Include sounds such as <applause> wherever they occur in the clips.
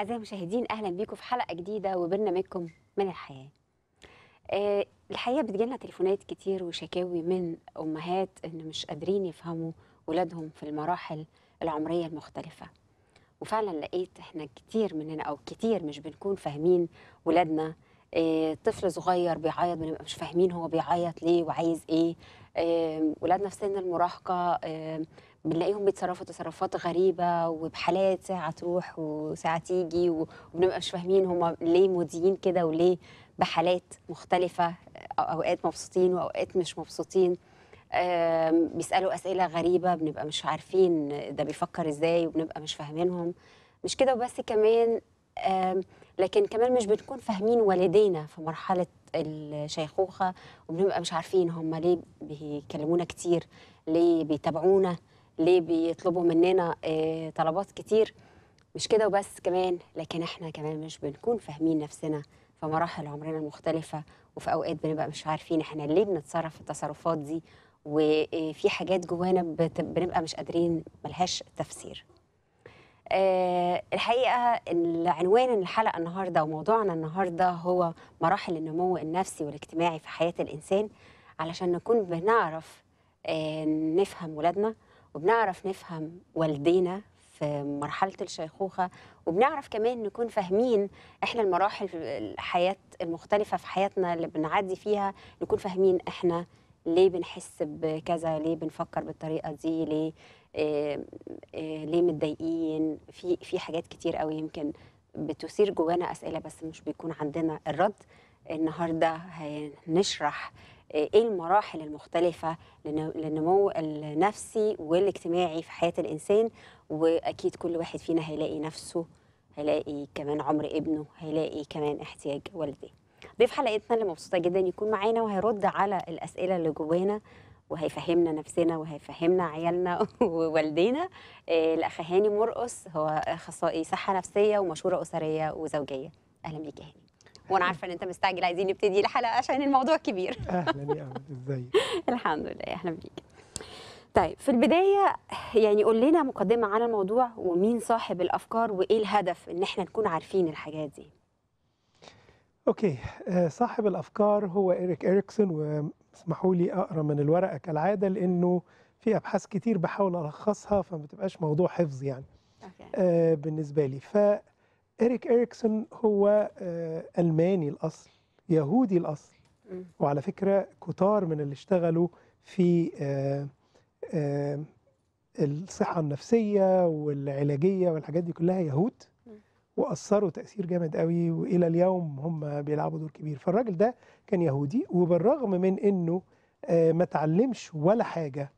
أعزائي المشاهدين أهلا بيكم في حلقة جديدة وبرنامجكم من الحياة أه الحقيقة بتجيلنا تليفونات كتير وشكاوي من أمهات إن مش قادرين يفهموا ولادهم في المراحل العمرية المختلفة وفعلا لقيت احنا كتير مننا أو كتير مش بنكون فاهمين ولادنا آه، طفل صغير بيعيط بنبقى مش فاهمين هو بيعيط ليه وعايز ايه, آه، ولادنا في سن المراهقه آه، بنلاقيهم بيتصرفوا تصرفات غريبه وبحالات ساعه تروح وساعه تيجي وبنبقى مش فاهمين هم ليه موديين كده وليه بحالات مختلفه اوقات مبسوطين واوقات مش مبسوطين بيسالوا اسئله غريبه بنبقى مش عارفين ده بيفكر ازاي وبنبقى مش فاهمينهم مش كده وبس كمان لكن كمان مش بنكون فاهمين والدينا في مرحله الشيخوخه وبنبقى مش عارفين هم ليه بيكلمونا كتير ليه بيتابعونا ليه بيطلبوا مننا آه، طلبات كتير مش كده وبس كمان لكن احنا كمان مش بنكون فاهمين نفسنا في مراحل عمرنا المختلفة وفي أوقات بنبقى مش عارفين احنا ليه بنتصرف التصرفات دي وفي آه، حاجات جوانا بنبقى مش قادرين ملهاش تفسير آه، الحقيقة العنوان الحلقة النهاردة وموضوعنا النهاردة هو مراحل النمو النفسي والاجتماعي في حياة الإنسان علشان نكون بنعرف نفهم ولادنا وبنعرف نفهم والدينا في مرحله الشيخوخه وبنعرف كمان نكون فاهمين احنا المراحل الحياه المختلفه في حياتنا اللي بنعدي فيها نكون فاهمين احنا ليه بنحس بكذا ليه بنفكر بالطريقه دي ليه إيه إيه ليه متضايقين في في حاجات كتير قوي يمكن بتثير جوانا اسئله بس مش بيكون عندنا الرد النهارده هنشرح آه، ايه المراحل المختلفه للنمو النفسي والاجتماعي في حياه الانسان واكيد كل واحد فينا هيلاقي نفسه هيلاقي كمان عمر ابنه هيلاقي كمان احتياج والديه ضيف حلقتنا اللي مبسوطه جدا يكون معانا وهيرد على الاسئله اللي جوانا وهيفهمنا نفسنا وهيفهمنا عيالنا <laughs> ووالدينا آه، الاخ هاني مرقص هو اخصائي صحه نفسيه ومشوره اسريه وزوجيه اهلا بيك يا هاني وانا عارفه ان انت مستعجل عايزين نبتدي الحلقه عشان الموضوع كبير اهلا يا امل ازيك <laughs> الحمد لله اهلا بيك طيب في البدايه يعني قول لنا مقدمه عن الموضوع ومين صاحب الافكار وايه الهدف ان احنا نكون عارفين الحاجات دي اوكي آه، صاحب الافكار هو اريك اريكسون واسمحوا لي اقرا من الورقه كالعاده لانه في ابحاث كتير بحاول الخصها فما تبقاش موضوع حفظ يعني أوكي. آه، بالنسبه لي ف إريك إريكسون هو آه، ألماني الأصل يهودي الأصل وعلى فكرة كتار من اللي اشتغلوا في آه، آه، الصحة النفسية والعلاجية والحاجات دي كلها يهود وأثروا تأثير جامد قوي وإلى اليوم هم بيلعبوا دور كبير فالراجل ده كان يهودي وبالرغم من أنه ما تعلمش ولا حاجة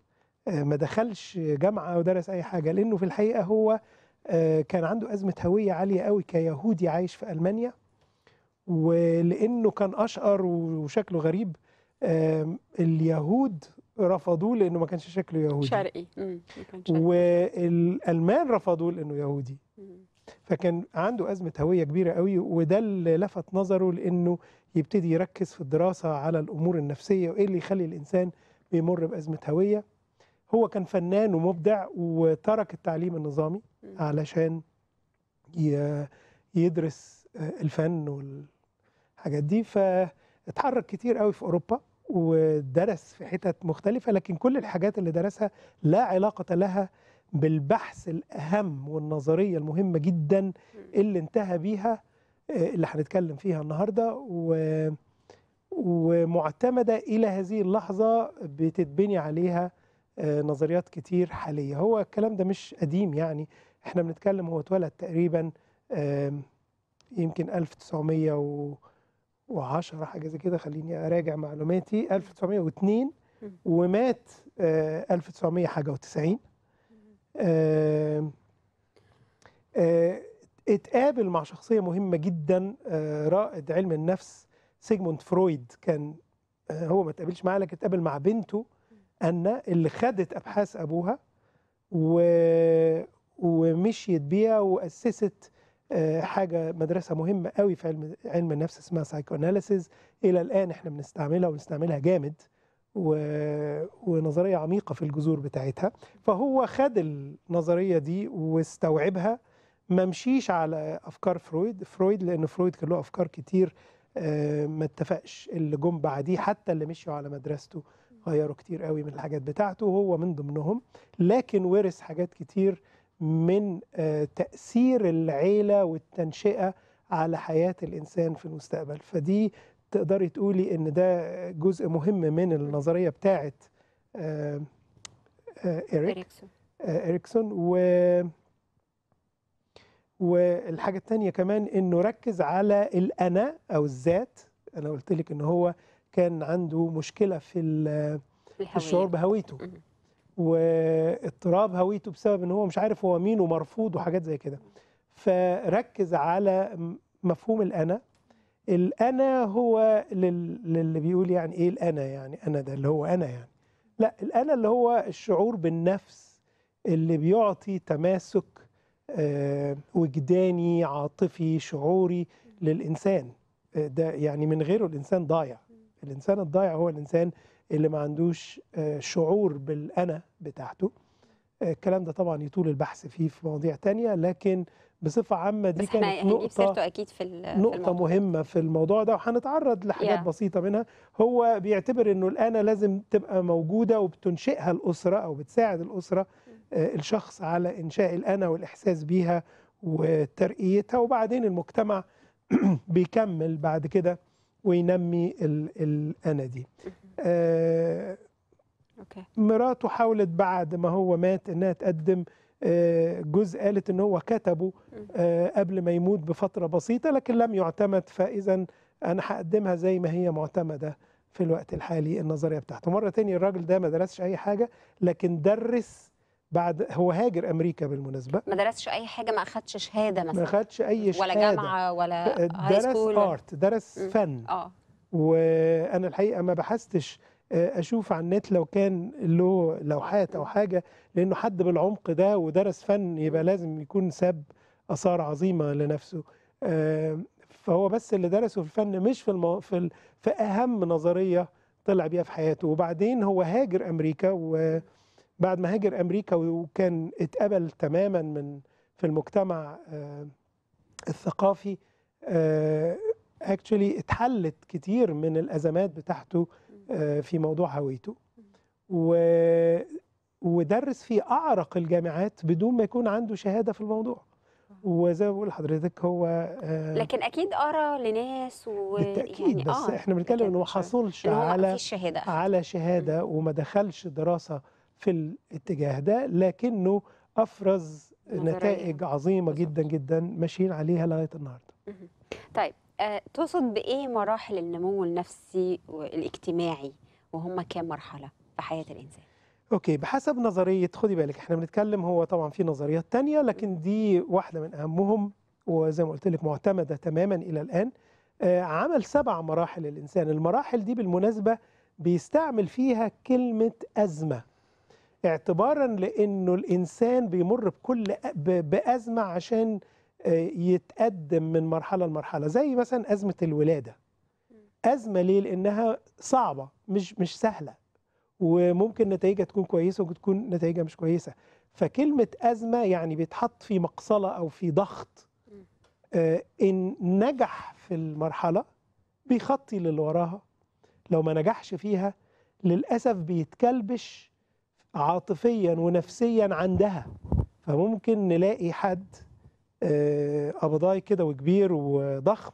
ما دخلش جامعة ودرس أي حاجة لأنه في الحقيقة هو آه، كان عنده أزمة هوية عالية قوي كيهودي عايش في ألمانيا ولأنه كان أشقر وشكله غريب آه، اليهود رفضوه لأنه ما كانش شكله يهودي شرقي والألمان رفضوه لأنه يهودي فكان عنده أزمة هوية كبيرة قوي وده اللي لفت نظره لأنه يبتدي يركز في الدراسة على الأمور النفسية وإيه اللي يخلي الإنسان بيمر بأزمة هوية هو كان فنان ومبدع وترك التعليم النظامي علشان يدرس آه، الفن والحاجات دي فاتحرك كتير قوي في اوروبا ودرس في حتت مختلفه لكن كل الحاجات اللي درسها لا علاقه لها بالبحث الاهم والنظريه المهمه جدا اللي انتهى بيها آه، اللي هنتكلم فيها النهارده و ومعتمده الى هذه اللحظه بتتبني عليها آه، نظريات كتير حاليه هو الكلام ده مش قديم يعني احنا بنتكلم هو اتولد تقريبا يمكن 1910 حاجه زي كده خليني اراجع معلوماتي 1902 ومات 1990 آه، آه، اتقابل مع شخصيه مهمه جدا آه، رائد علم النفس سيجموند فرويد كان هو ما اتقابلش معاه لكن اتقابل مع بنته أن اللي خدت أبحاث أبوها ومشيت بيها وأسست آه، حاجة مدرسة مهمة قوي في علم علم النفس اسمها سايكو اناليسيز إلى الآن احنا بنستعملها وبنستعملها جامد و... ونظرية عميقة في الجذور بتاعتها فهو خد النظرية دي واستوعبها ما مشيش على أفكار فرويد فرويد لأن فرويد كان له أفكار كتير آه، ما اتفقش اللي جم بعديه حتى اللي مشوا على مدرسته غيروا كتير قوي من الحاجات بتاعته وهو من ضمنهم لكن ورث حاجات كتير من آه، تأثير العيلة والتنشئة على حياة الإنسان في المستقبل فدي تقدري تقولي إن ده جزء مهم من النظرية بتاعة آه، إريك آه، إريكسون و والحاجة الثانية كمان إنه ركز على الأنا أو الذات أنا قلت لك إن هو كان عنده مشكلة في, في الشعور بهويته واضطراب هويته بسبب ان هو مش عارف هو مين ومرفوض وحاجات زي كده فركز على مفهوم الانا الانا هو للي بيقول يعني ايه الانا يعني انا ده اللي هو انا يعني لا الانا اللي هو الشعور بالنفس اللي بيعطي تماسك آه، وجداني عاطفي شعوري للانسان آه، ده يعني من غيره الانسان ضايع الانسان الضايع هو الانسان اللي ما عندوش آه، شعور بالأنا بتاعته آه، الكلام ده طبعا يطول البحث فيه في مواضيع تانية لكن بصفة عامة دي كانت نقطة أكيد في نقطة في مهمة في الموضوع ده وهنتعرض لحاجات yeah. بسيطة منها هو بيعتبر إنه الأنا لازم تبقى موجودة وبتنشئها الأسرة أو بتساعد الأسرة آه، الشخص على إنشاء الأنا والإحساس بيها وترقيتها وبعدين المجتمع <clears throat> بيكمل بعد كده وينمي الأنا دي مراته حاولت بعد ما هو مات انها تقدم آه، جزء قالت ان هو كتبه آه، قبل ما يموت بفتره بسيطه لكن لم يعتمد فاذا انا هقدمها زي ما هي معتمده في الوقت الحالي النظريه بتاعته مره تاني الراجل ده ما درسش اي حاجه لكن درس بعد هو هاجر امريكا بالمناسبه ما درسش اي حاجه ما اخدش شهاده مثلا ما اخدش اي شهاده ولا جامعه ولا هاي سكول درس ارت درس فن اه وانا الحقيقه ما بحثتش آه، اشوف على النت لو كان له لوحات او حاجه لانه حد بالعمق ده ودرس فن يبقى لازم يكون ساب اثار عظيمه لنفسه فهو بس اللي درسه في الفن مش في المو... في, ال... في اهم نظريه طلع بيها في حياته وبعدين هو هاجر امريكا وبعد ما هاجر امريكا وكان اتقبل تماما من في المجتمع الثقافي آه، اكشولي اتحلت كتير من الازمات بتاعته آه، في موضوع هويته و ودرس في اعرق الجامعات بدون ما يكون عنده شهاده في الموضوع آه. وزي ما بقول لحضرتك هو آه، لكن اكيد قرا لناس و بالتاكيد يعني بس آه احنا بنتكلم انه ما حصلش على شهادة. على شهاده وما دخلش دراسه في الاتجاه ده لكنه افرز نتائج عظيمه جدا جدا ماشيين عليها لغايه النهارده طيب آه، تقصد بايه مراحل النمو النفسي والاجتماعي وهم كام مرحله في حياه الانسان اوكي بحسب نظريه خدي بالك احنا بنتكلم هو طبعا في نظريات تانية لكن دي واحده من اهمهم وزي ما قلت لك معتمده تماما الى الان آه، عمل سبع مراحل الانسان المراحل دي بالمناسبه بيستعمل فيها كلمه ازمه اعتبارا لانه الانسان بيمر بكل بازمه عشان يتقدم من مرحله لمرحله زي مثلا ازمه الولاده ازمه ليه لانها صعبه مش مش سهله وممكن نتائجها تكون كويسه وممكن تكون نتائجها مش كويسه فكلمه ازمه يعني بيتحط في مقصله او في ضغط آه، ان نجح في المرحله بيخطي للي وراها لو ما نجحش فيها للاسف بيتكلبش عاطفيا ونفسيا عندها فممكن نلاقي حد آه، قبضاي كده وكبير وضخم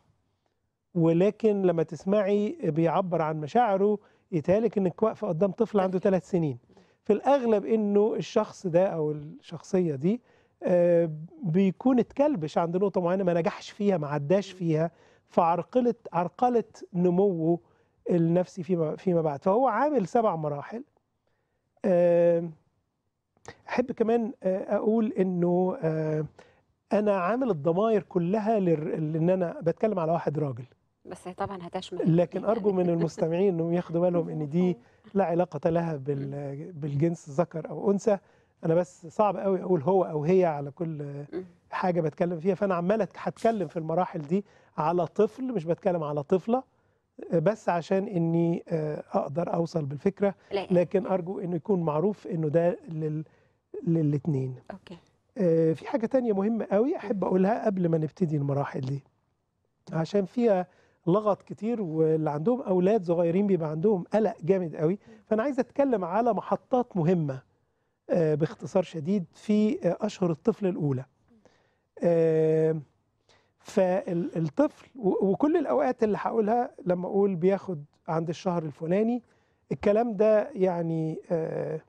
ولكن لما تسمعي بيعبر عن مشاعره يتهيألك انك واقفه قدام طفل عنده ثلاث سنين في الاغلب انه الشخص ده او الشخصيه دي آه، بيكون اتكلبش عند نقطه معينه ما نجحش فيها ما عداش فيها فعرقلت عرقله نموه النفسي فيما فيما بعد فهو عامل سبع مراحل آه، احب كمان اقول انه انا عامل الضماير كلها لر... لان انا بتكلم على واحد راجل بس هي طبعا هتشمل لكن يعني. ارجو من المستمعين انهم ياخدوا بالهم ان دي <laughs> لا علاقه لها بال... بالجنس ذكر او انثى انا بس صعب قوي اقول هو او هي على كل حاجه بتكلم فيها فانا عمال هتكلم في المراحل دي على طفل مش بتكلم على طفله بس عشان اني آه، اقدر اوصل بالفكره لكن ارجو انه يكون معروف انه ده لل... للاثنين اوكي آه، في حاجة تانية مهمة قوي أحب أقولها قبل ما نبتدي المراحل دي عشان فيها لغط كتير واللي عندهم أولاد صغيرين بيبقى عندهم قلق جامد قوي فأنا عايز أتكلم على محطات مهمة آه، باختصار شديد في آه، أشهر الطفل الأولى فالطفل وكل الأوقات اللي هقولها لما أقول بياخد عند الشهر الفلاني الكلام ده يعني آه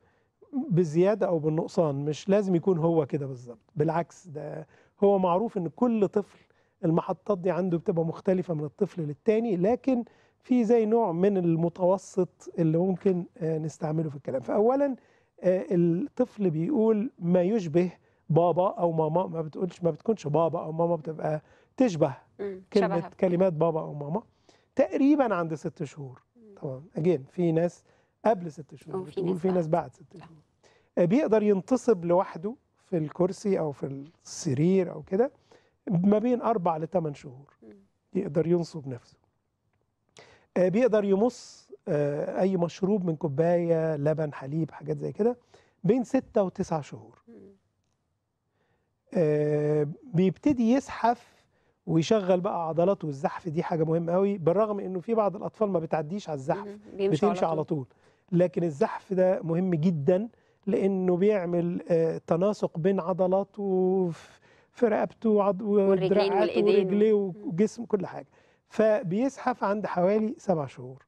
بزيادة أو بالنقصان مش لازم يكون هو كده بالظبط بالعكس ده هو معروف أن كل طفل المحطات دي عنده بتبقى مختلفة من الطفل للتاني لكن في زي نوع من المتوسط اللي ممكن آه، نستعمله في الكلام فأولا آه، الطفل بيقول ما يشبه بابا أو ماما ما بتقولش ما بتكونش بابا أو ماما بتبقى تشبه كلمة شبهها. كلمات بابا أو ماما تقريبا عند ست شهور طبعا أجين في ناس قبل ست شهور بتقول في ناس بعد ست شهور آه، بيقدر ينتصب لوحده في الكرسي او في السرير او كده ما بين اربع لثمان شهور يقدر ينصب نفسه آه، بيقدر يمص آه، اي مشروب من كوبايه لبن حليب حاجات زي كده بين ستة وتسعة شهور بيبتدي يزحف ويشغل بقى عضلاته والزحف دي حاجه مهمه قوي بالرغم انه في بعض الاطفال ما بتعديش على الزحف بتمشي على طول لكن الزحف ده مهم جدا لانه بيعمل آه، تناسق بين عضلاته في رقبته ودراعاته ورجليه وجسم كل حاجه فبيزحف عند حوالي سبع شهور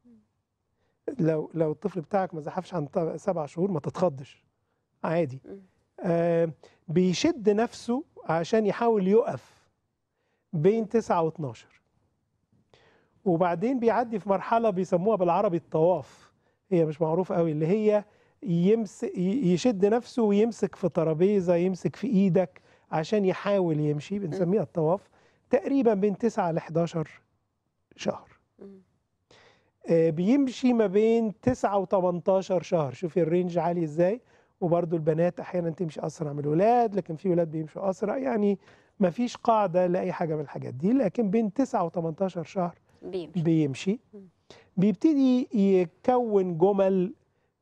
لو لو الطفل بتاعك ما زحفش عند سبع شهور ما تتخضش عادي آه بيشد نفسه عشان يحاول يقف بين 9 و12 وبعدين بيعدي في مرحلة بيسموها بالعربي الطواف هي مش معروفة قوي اللي هي يمسك يشد نفسه ويمسك في ترابيزة يمسك في إيدك عشان يحاول يمشي بنسميها الطواف تقريبا بين 9 ل 11 شهر آه، بيمشي ما بين 9 و 18 شهر شوفي الرينج عالي ازاي وبرضه البنات احيانا تمشي اسرع من الاولاد لكن في ولاد بيمشوا اسرع يعني مفيش قاعده لاي حاجه من الحاجات دي لكن بين 9 و18 شهر بيمشي, بيمشي. بيبتدي يكون جمل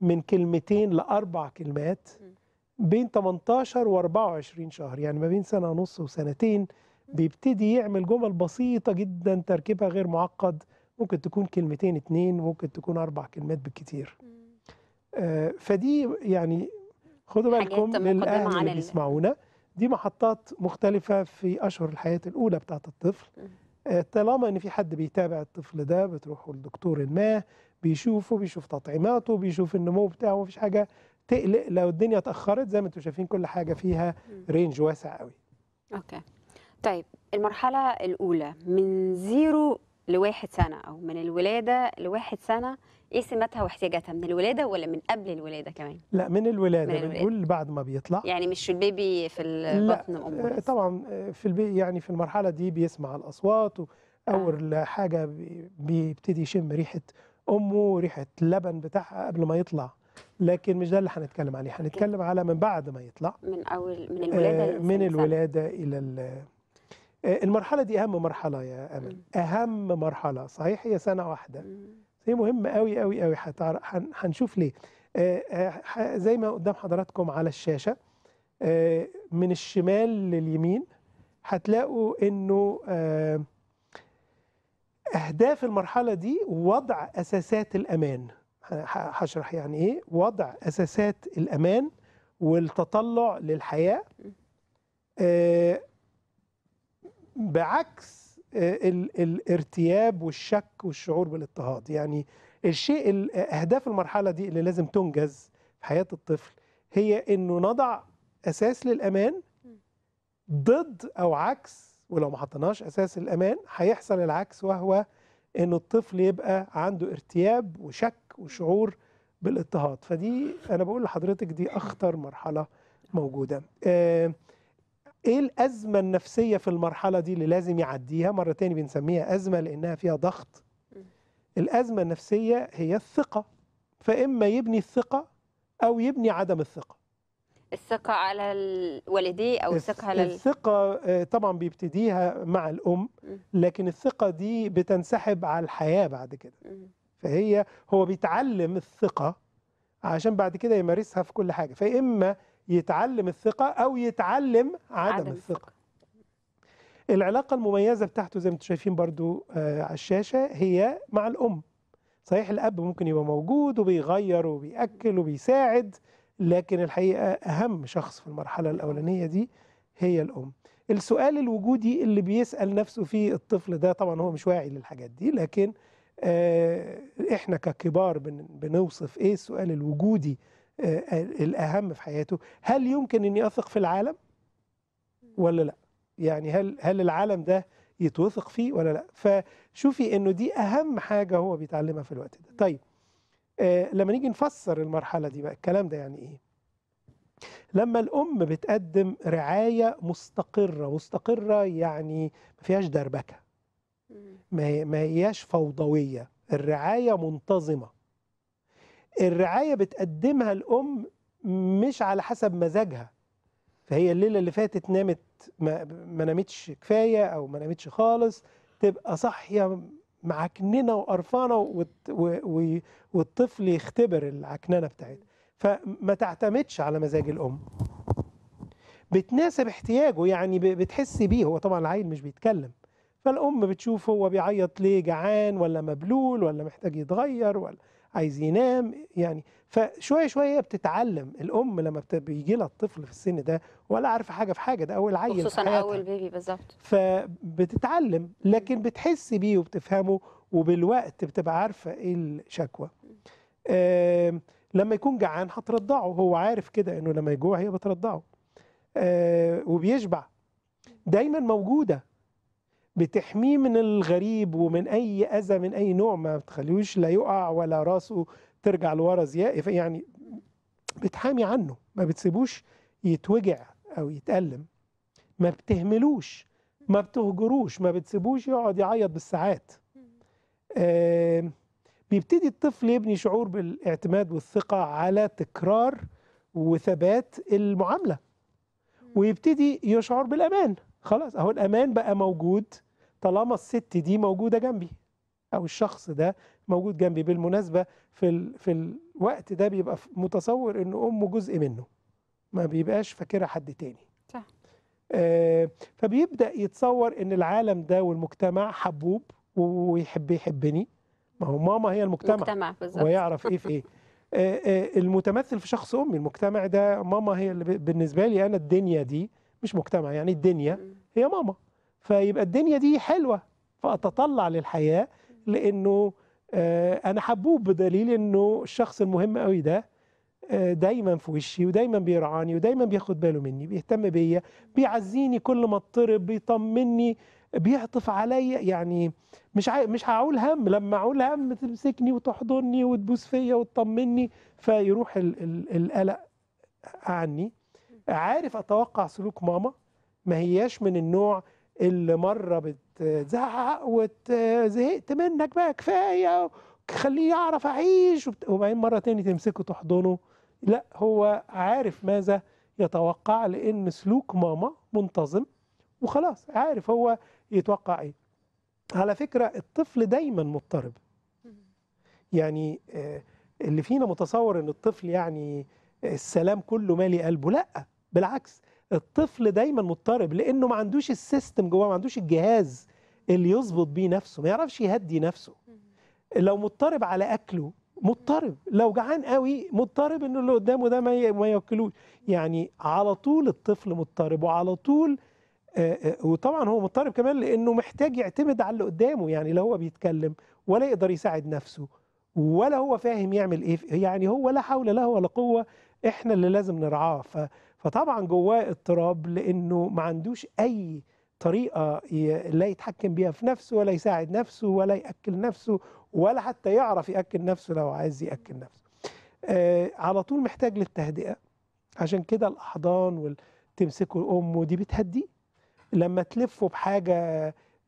من كلمتين لاربع كلمات بين 18 و24 شهر يعني ما بين سنه ونص وسنتين بيبتدي يعمل جمل بسيطه جدا تركيبها غير معقد ممكن تكون كلمتين اتنين ممكن تكون اربع كلمات بالكتير آه فدي يعني خدوا بالكم للاهل اللي بيسمعونا دي محطات مختلفة في أشهر الحياة الأولى بتاعة الطفل آه، طالما إن في حد بيتابع الطفل ده بتروحوا لدكتور ما بيشوفه بيشوف تطعيماته بيشوف النمو بتاعه مفيش حاجة تقلق لو الدنيا اتأخرت زي ما انتم شايفين كل حاجة فيها رينج واسع قوي أوكي طيب المرحلة الأولى من زيرو لواحد سنة أو من الولادة لواحد سنة ايه سماتها واحتياجاتها من الولاده ولا من قبل الولاده كمان لا من الولاده, من الولاده. بنقول بعد ما بيطلع يعني مش البيبي في البطن امه آه، طبعا آه، في البي يعني في المرحله دي بيسمع الاصوات اول آه. حاجه بيبتدي يشم ريحه امه وريحه اللبن بتاعها قبل ما يطلع لكن مش ده اللي هنتكلم عليه هنتكلم على من بعد ما يطلع من اول من آه، الولاده آه من الولاده الى المرحله دي اهم مرحله يا امل اهم مرحله صحيح هي سنه واحده هي إيه، مهمه قوي قوي قوي هنشوف ليه زي ما قدام حضراتكم على الشاشه من الشمال لليمين هتلاقوا انه اهداف المرحله دي وضع اساسات الامان هشرح يعني ايه وضع اساسات الامان والتطلع للحياه بعكس آه، الارتياب والشك والشعور بالاضطهاد يعني الشيء اهداف المرحله دي اللي لازم تنجز في حياه الطفل هي انه نضع اساس للامان ضد او عكس ولو ما حطيناش اساس الامان هيحصل العكس وهو ان الطفل يبقى عنده ارتياب وشك وشعور بالاضطهاد فدي انا بقول لحضرتك دي اخطر مرحله موجوده آه ايه الازمه النفسيه في المرحله دي اللي لازم يعديها مره تاني بنسميها ازمه لانها فيها ضغط الازمه النفسيه هي الثقه فاما يبني الثقه او يبني عدم الثقه الثقه على الوالديه او الثقه على الثقه آه، طبعا بيبتديها مع الام لكن الثقه دي بتنسحب على الحياه بعد كده فهي هو بيتعلم الثقه عشان بعد كده يمارسها في كل حاجه فاما يتعلم الثقة أو يتعلم عدم, عدم الثقة العلاقة المميزة بتاعته زي ما انتم شايفين برضو آه على الشاشة هي مع الأم صحيح الأب ممكن يبقى موجود وبيغير وبيأكل وبيساعد لكن الحقيقة أهم شخص في المرحلة الأولانية دي هي الأم السؤال الوجودي اللي بيسأل نفسه فيه الطفل ده طبعا هو مش واعي للحاجات دي لكن آه احنا ككبار بن بنوصف ايه السؤال الوجودي آه، الأهم في حياته هل يمكن أني أثق في العالم ولا لا يعني هل, هل العالم ده يتوثق فيه ولا لا فشوفي أنه دي أهم حاجة هو بيتعلمها في الوقت ده طيب آه، لما نيجي نفسر المرحلة دي بقى الكلام ده يعني إيه لما الأم بتقدم رعاية مستقرة مستقرة يعني ما فيهاش دربكة ما هياش فوضوية الرعاية منتظمة الرعاية بتقدمها الأم مش على حسب مزاجها فهي الليلة اللي فاتت نامت ما, ما نامتش كفاية أو ما نامتش خالص تبقى صاحية معكننة وقرفانة والطفل يختبر العكننة بتاعتها فما تعتمدش على مزاج الأم بتناسب احتياجه يعني بتحس بيه هو طبعا العيل مش بيتكلم فالأم بتشوف هو بيعيط ليه جعان ولا مبلول ولا محتاج يتغير ولا عايز ينام يعني فشويه شويه بتتعلم الام لما بيجي لها الطفل في السن ده ولا عارفه حاجه في حاجه ده اول عيل خصوصا اول بيبي بالظبط فبتتعلم لكن بتحس بيه وبتفهمه وبالوقت بتبقى عارفه ايه الشكوى آه لما يكون جعان هترضعه هو عارف كده انه لما يجوع هي بترضعه آه وبيشبع دايما موجوده بتحميه من الغريب ومن اي اذى من اي نوع ما بتخليهوش لا يقع ولا راسه ترجع لورا زياء يعني بتحامي عنه ما بتسيبوش يتوجع او يتألم ما بتهملوش ما بتهجروش ما بتسيبوش يقعد يعيط بالساعات بيبتدي الطفل يبني شعور بالاعتماد والثقة على تكرار وثبات المعاملة ويبتدي يشعر بالأمان خلاص اهو الامان بقى موجود طالما الست دي موجوده جنبي او الشخص ده موجود جنبي بالمناسبه في ال... في الوقت ده بيبقى متصور ان امه جزء منه ما بيبقاش فاكرها حد تاني صح آه فبيبدا يتصور ان العالم ده والمجتمع حبوب ويحب يحبني ما هو ماما هي المجتمع المجتمع بالظبط ويعرف ايه في ايه آه آه المتمثل في شخص امي المجتمع ده ماما هي اللي بالنسبه لي انا الدنيا دي مش مجتمع يعني الدنيا هي ماما فيبقى الدنيا دي حلوة فأتطلع للحياة لأنه آه، أنا حبوب بدليل أنه الشخص المهم قوي ده آه، دايما في وشي ودايما بيرعاني ودايما بياخد باله مني بيهتم بيا بيعزيني كل ما اضطرب بيطمني بيعطف عليا يعني مش ع... مش هقول هم لما اقول هم تمسكني وتحضني وتبوس فيا وتطمني فيروح ال... ال... القلق عني عارف اتوقع سلوك ماما ما هياش من النوع اللي مره بتزعق وزهقت منك بقى كفايه خليه يعرف اعيش وبعدين مره تاني تمسكه تحضنه لا هو عارف ماذا يتوقع لان سلوك ماما منتظم وخلاص عارف هو يتوقع ايه على فكره الطفل دايما مضطرب يعني آه، اللي فينا متصور ان الطفل يعني السلام كله مالي قلبه لا بالعكس الطفل دايما مضطرب لانه ما عندوش السيستم جواه ما عندوش الجهاز اللي يظبط بيه نفسه ما يعرفش يهدي نفسه لو مضطرب على اكله مضطرب لو جعان قوي مضطرب انه اللي قدامه ده ما ياكلوش يعني على طول الطفل مضطرب وعلى طول وطبعا هو مضطرب كمان لانه محتاج يعتمد على اللي قدامه يعني لا هو بيتكلم ولا يقدر يساعد نفسه ولا هو فاهم يعمل ايه يعني هو لا حول له ولا قوه احنا اللي لازم نرعاه فطبعا جواه اضطراب لانه ما عندوش اي طريقه لا يتحكم بيها في نفسه ولا يساعد نفسه ولا ياكل نفسه ولا حتى يعرف ياكل نفسه لو عايز ياكل نفسه آه على طول محتاج للتهدئه عشان كده الاحضان وتمسكه امه دي بتهديه لما تلفه بحاجه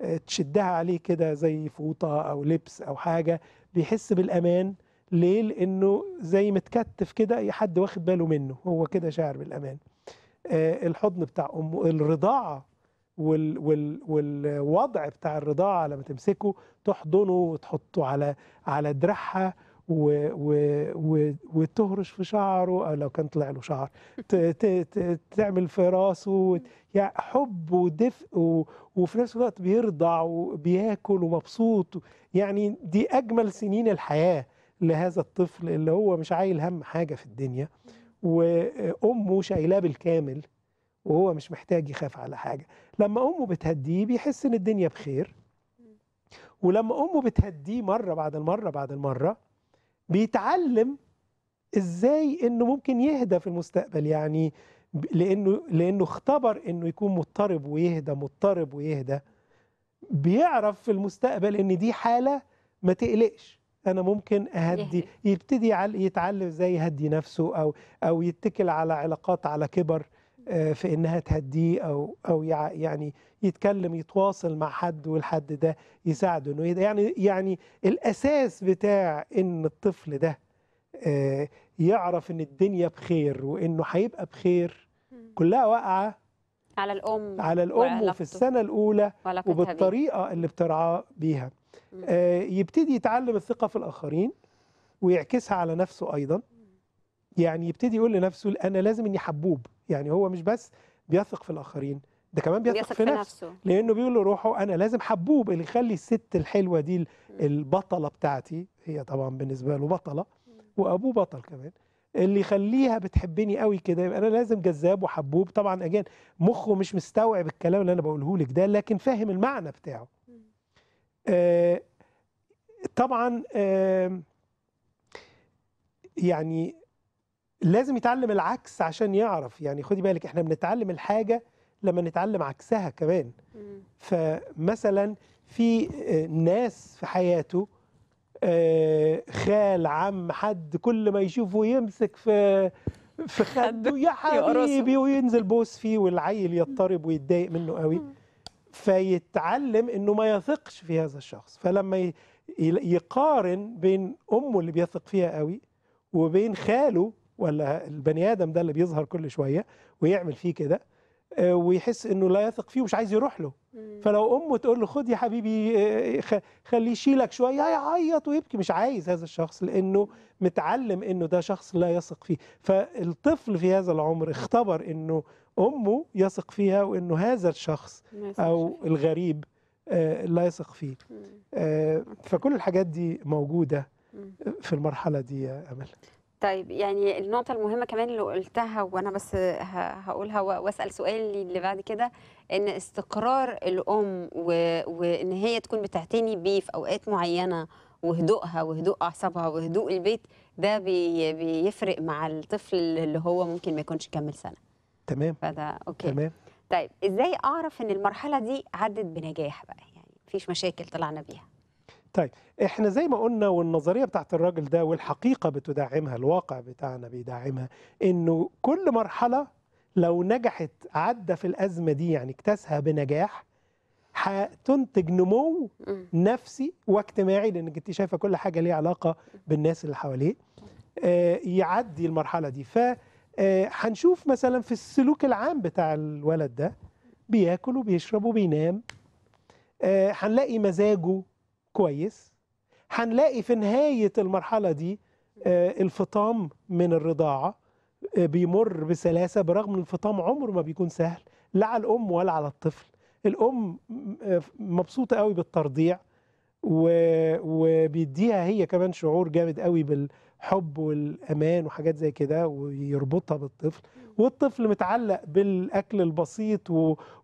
آه، تشدها عليه كده زي فوطه او لبس او حاجه بيحس بالامان ليه لانه زي متكتف كده حد واخد باله منه هو كده شاعر بالامان آه الحضن بتاع امه الرضاعه وال وال والوضع بتاع الرضاعه لما تمسكه تحضنه وتحطه على على دراعها و و و وتهرش في شعره او لو كان طلع له شعر ت ت تعمل في راسه يعني حب ودفء وفي نفس الوقت بيرضع وبياكل ومبسوط يعني دي اجمل سنين الحياه لهذا الطفل اللي هو مش عايل هم حاجة في الدنيا وأمه شايلاه بالكامل وهو مش محتاج يخاف على حاجة لما أمه بتهديه بيحس إن الدنيا بخير ولما أمه بتهديه مرة بعد المرة بعد المرة بيتعلم إزاي إنه ممكن يهدى في المستقبل يعني لأنه لأنه اختبر إنه يكون مضطرب ويهدى مضطرب ويهدى بيعرف في المستقبل إن دي حالة ما تقلقش انا ممكن اهدي يبتدي يتعلم ازاي يهدي نفسه او او يتكل على علاقات على كبر آه، في انها تهديه او او يعني يتكلم يتواصل مع حد والحد ده يساعده انه يعني يعني الاساس بتاع ان الطفل ده آه، يعرف ان الدنيا بخير وانه هيبقى بخير كلها واقعه على الام على الام وفي السنه الاولى وبالطريقه اللي بترعاه بيها آه، يبتدي يتعلم الثقة في الآخرين ويعكسها على نفسه أيضا يعني يبتدي يقول لنفسه أنا لازم إني حبوب يعني هو مش بس بيثق في الآخرين ده كمان بيثق, بيثق في, في نفسه. نفسه لأنه بيقول لروحه أنا لازم حبوب اللي يخلي الست الحلوة دي البطلة بتاعتي هي طبعا بالنسبة له بطلة وأبوه بطل كمان اللي يخليها بتحبني قوي كده يبقى انا لازم جذاب وحبوب طبعا اجان مخه مش مستوعب الكلام اللي انا بقوله لك ده لكن فاهم المعنى بتاعه آه، طبعا يعني لازم يتعلم العكس عشان يعرف يعني خدي بالك احنا بنتعلم الحاجه لما نتعلم عكسها كمان فمثلا في آه، ناس في حياته آه، خال عم حد كل ما يشوفه يمسك في في خده يا حبيبي وينزل بوس فيه والعيل يضطرب ويتضايق منه قوي فيتعلم انه ما يثقش في هذا الشخص فلما يقارن بين امه اللي بيثق فيها قوي وبين خاله ولا البني ادم ده اللي بيظهر كل شويه ويعمل فيه كده آه، ويحس انه لا يثق فيه ومش عايز يروح له فلو امه تقول له خد يا حبيبي آه، آه، خليه يشيلك شويه هيعيط ويبكي مش عايز هذا الشخص لانه متعلم انه ده شخص لا يثق فيه فالطفل في هذا العمر اختبر انه امه يثق فيها وانه هذا الشخص او الغريب آه، لا يثق فيه آه، فكل الحاجات دي موجوده في المرحله دي يا امل طيب يعني النقطة المهمة كمان اللي قلتها وأنا بس هقولها وأسأل سؤالي اللي بعد كده إن استقرار الأم وإن هي تكون بتعتني بيه في أوقات معينة وهدوءها وهدوء أعصابها وهدوء البيت ده بيفرق مع الطفل اللي هو ممكن ما يكونش كمل سنة. تمام فده اوكي تمام طيب ازاي اعرف ان المرحله دي عدت بنجاح بقى يعني مفيش مشاكل طلعنا بيها طيب احنا زي ما قلنا والنظريه بتاعت الراجل ده والحقيقه بتدعمها الواقع بتاعنا بيدعمها انه كل مرحله لو نجحت عدى في الازمه دي يعني اكتسها بنجاح هتنتج نمو نفسي واجتماعي لانك انت شايفه كل حاجه ليها علاقه بالناس اللي حواليه آه، يعدي المرحله دي ف آه، هنشوف مثلا في السلوك العام بتاع الولد ده بياكل وبيشرب وبينام آه، هنلاقي مزاجه كويس هنلاقي في نهاية المرحلة دي آه، الفطام من الرضاعة بيمر بسلاسة برغم ان الفطام عمره ما بيكون سهل لا على الأم ولا على الطفل الأم مبسوطة قوي بالترضيع وبيديها هي كمان شعور جامد قوي الحب والامان وحاجات زي كده ويربطها بالطفل والطفل متعلق بالاكل البسيط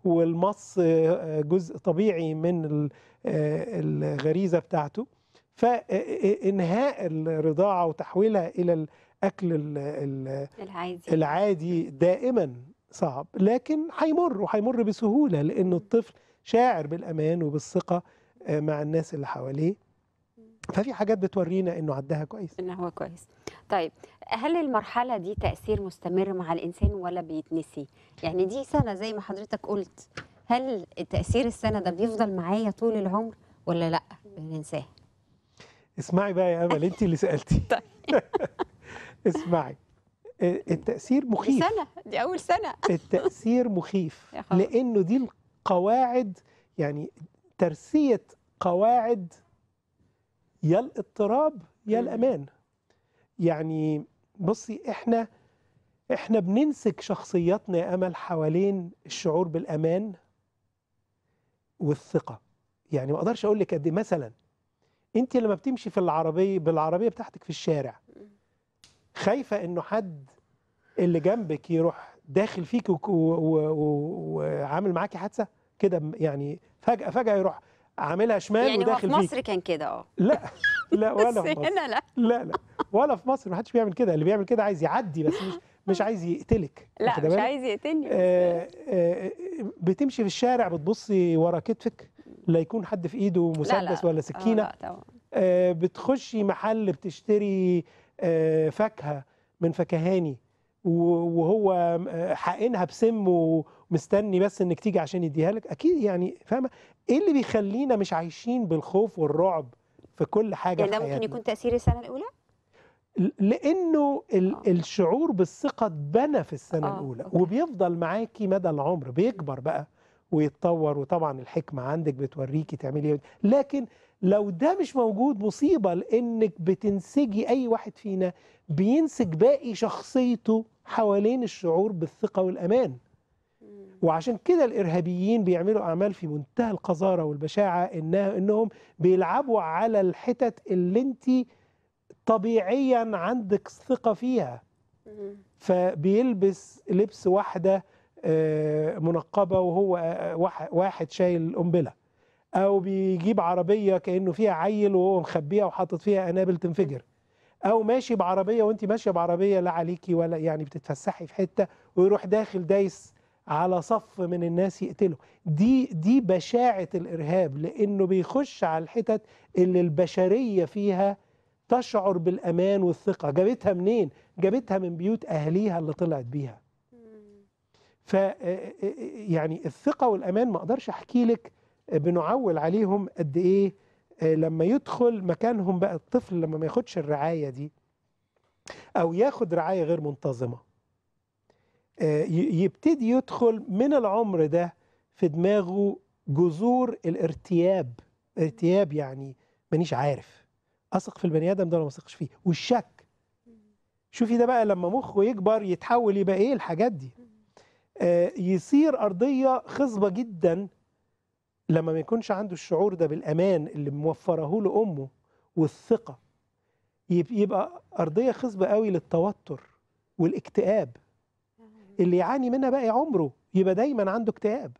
والمص جزء طبيعي من آه، الغريزه بتاعته فانهاء آه، آه، الرضاعه وتحويلها الى الاكل العادي العادي دائما صعب لكن هيمر وهيمر بسهوله لان الطفل شاعر بالامان وبالثقه مع الناس اللي حواليه ففي حاجات بتورينا انه عدها كويس ان هو كويس طيب هل المرحله دي تاثير مستمر مع الانسان ولا بيتنسي يعني دي سنه زي ما حضرتك قلت هل تاثير السنه ده بيفضل معايا طول العمر ولا لا بننساه اسمعي بقى يا امل انت اللي سالتي طيب <laughs> اسمعي آه، التاثير مخيف سنه دي اول سنه <laughs> التاثير مخيف لانه دي القواعد يعني ترسيه قواعد يا الاضطراب يا الامان يعني بصي احنا احنا بنمسك شخصياتنا يا امل حوالين الشعور بالامان والثقه يعني ما اقدرش اقول لك قد إيه. مثلا انت لما بتمشي في العربيه بالعربيه بتاعتك في الشارع خايفه انه حد اللي جنبك يروح داخل فيك وعامل معاكي حادثه كده يعني فجاه فجاه يروح عاملها شمال يعني وداخل فيه يعني في مصر كان كده اه لا لا ولا في مصر هنا لا لا لا ولا في مصر ما حدش بيعمل كده اللي بيعمل كده عايز يعدي بس مش مش عايز يقتلك <laughs> لا مش عايز يقتلني آه آه بتمشي في الشارع بتبصي ورا كتفك لا يكون حد في ايده مسدس ولا سكينه اه، لا طبعا آه بتخشي محل بتشتري آه فاكهه من فكهاني وهو آه، حقنها بسم ومستني بس انك تيجي عشان يديها لك اكيد يعني فاهمه ايه اللي بيخلينا مش عايشين بالخوف والرعب في كل حاجه يعني ده ممكن يكون تاثير السنه الاولى لانه آه. الشعور بالثقه اتبنى في السنه آه. الاولى أوكي. وبيفضل معاكي مدى العمر بيكبر بقى ويتطور وطبعا الحكمه عندك بتوريكي تعملي ايه لكن لو ده مش موجود مصيبه لانك بتنسجي اي واحد فينا بينسج باقي شخصيته حوالين الشعور بالثقه والامان وعشان كده الارهابيين بيعملوا اعمال في منتهى القذاره والبشاعه ان انهم بيلعبوا على الحتت اللي انت طبيعيا عندك ثقه فيها فبيلبس لبس واحده آه، منقبه وهو آه، واحد شايل قنبله او بيجيب عربيه كانه فيها عيل وهو مخبيها وحاطط فيها انابل تنفجر او ماشي بعربيه وانت ماشيه بعربيه لا عليكي ولا يعني بتتفسحي في حته ويروح داخل دايس على صف من الناس يقتله دي دي بشاعة الإرهاب لأنه بيخش على الحتت اللي البشرية فيها تشعر بالأمان والثقة جابتها منين؟ جابتها من بيوت أهليها اللي طلعت بيها ف آه، آه، آه، يعني الثقة والأمان ما أقدرش أحكي لك بنعول عليهم قد إيه لما يدخل مكانهم بقى الطفل لما ما ياخدش الرعاية دي أو ياخد رعاية غير منتظمة آه، يبتدي يدخل من العمر ده في دماغه جذور الارتياب ارتياب يعني مانيش عارف اثق في البني ادم ده ولا ما اثقش فيه والشك شوفي ده بقى لما مخه يكبر يتحول يبقى ايه الحاجات دي آه يصير ارضيه خصبه جدا لما ما يكونش عنده الشعور ده بالامان اللي موفره له امه والثقه يبقى ارضيه خصبه قوي للتوتر والاكتئاب اللي يعاني منها باقي عمره يبقى دايما عنده اكتئاب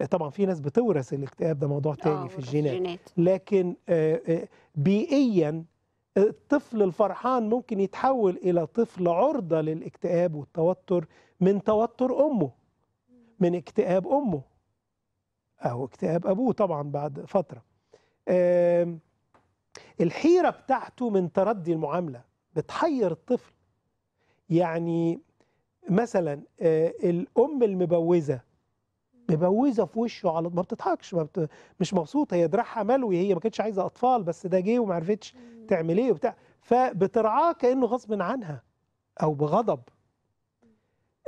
آه، طبعا في ناس بتورث الاكتئاب ده موضوع تاني آه، في الجينات لكن آه، بيئيا الطفل الفرحان ممكن يتحول الى طفل عرضه للاكتئاب والتوتر من توتر امه من اكتئاب امه او اكتئاب ابوه طبعا بعد فتره الحيره بتاعته من تردي المعامله بتحير الطفل يعني مثلا آه، الام المبوزه مبوزه في وشه على ما بتضحكش ما بت... مش مبسوطه هي دراعها ملوي هي ما كانتش عايزه اطفال بس ده جه وما عرفتش تعمل ايه وبتاع فبترعاه كانه غصب عنها او بغضب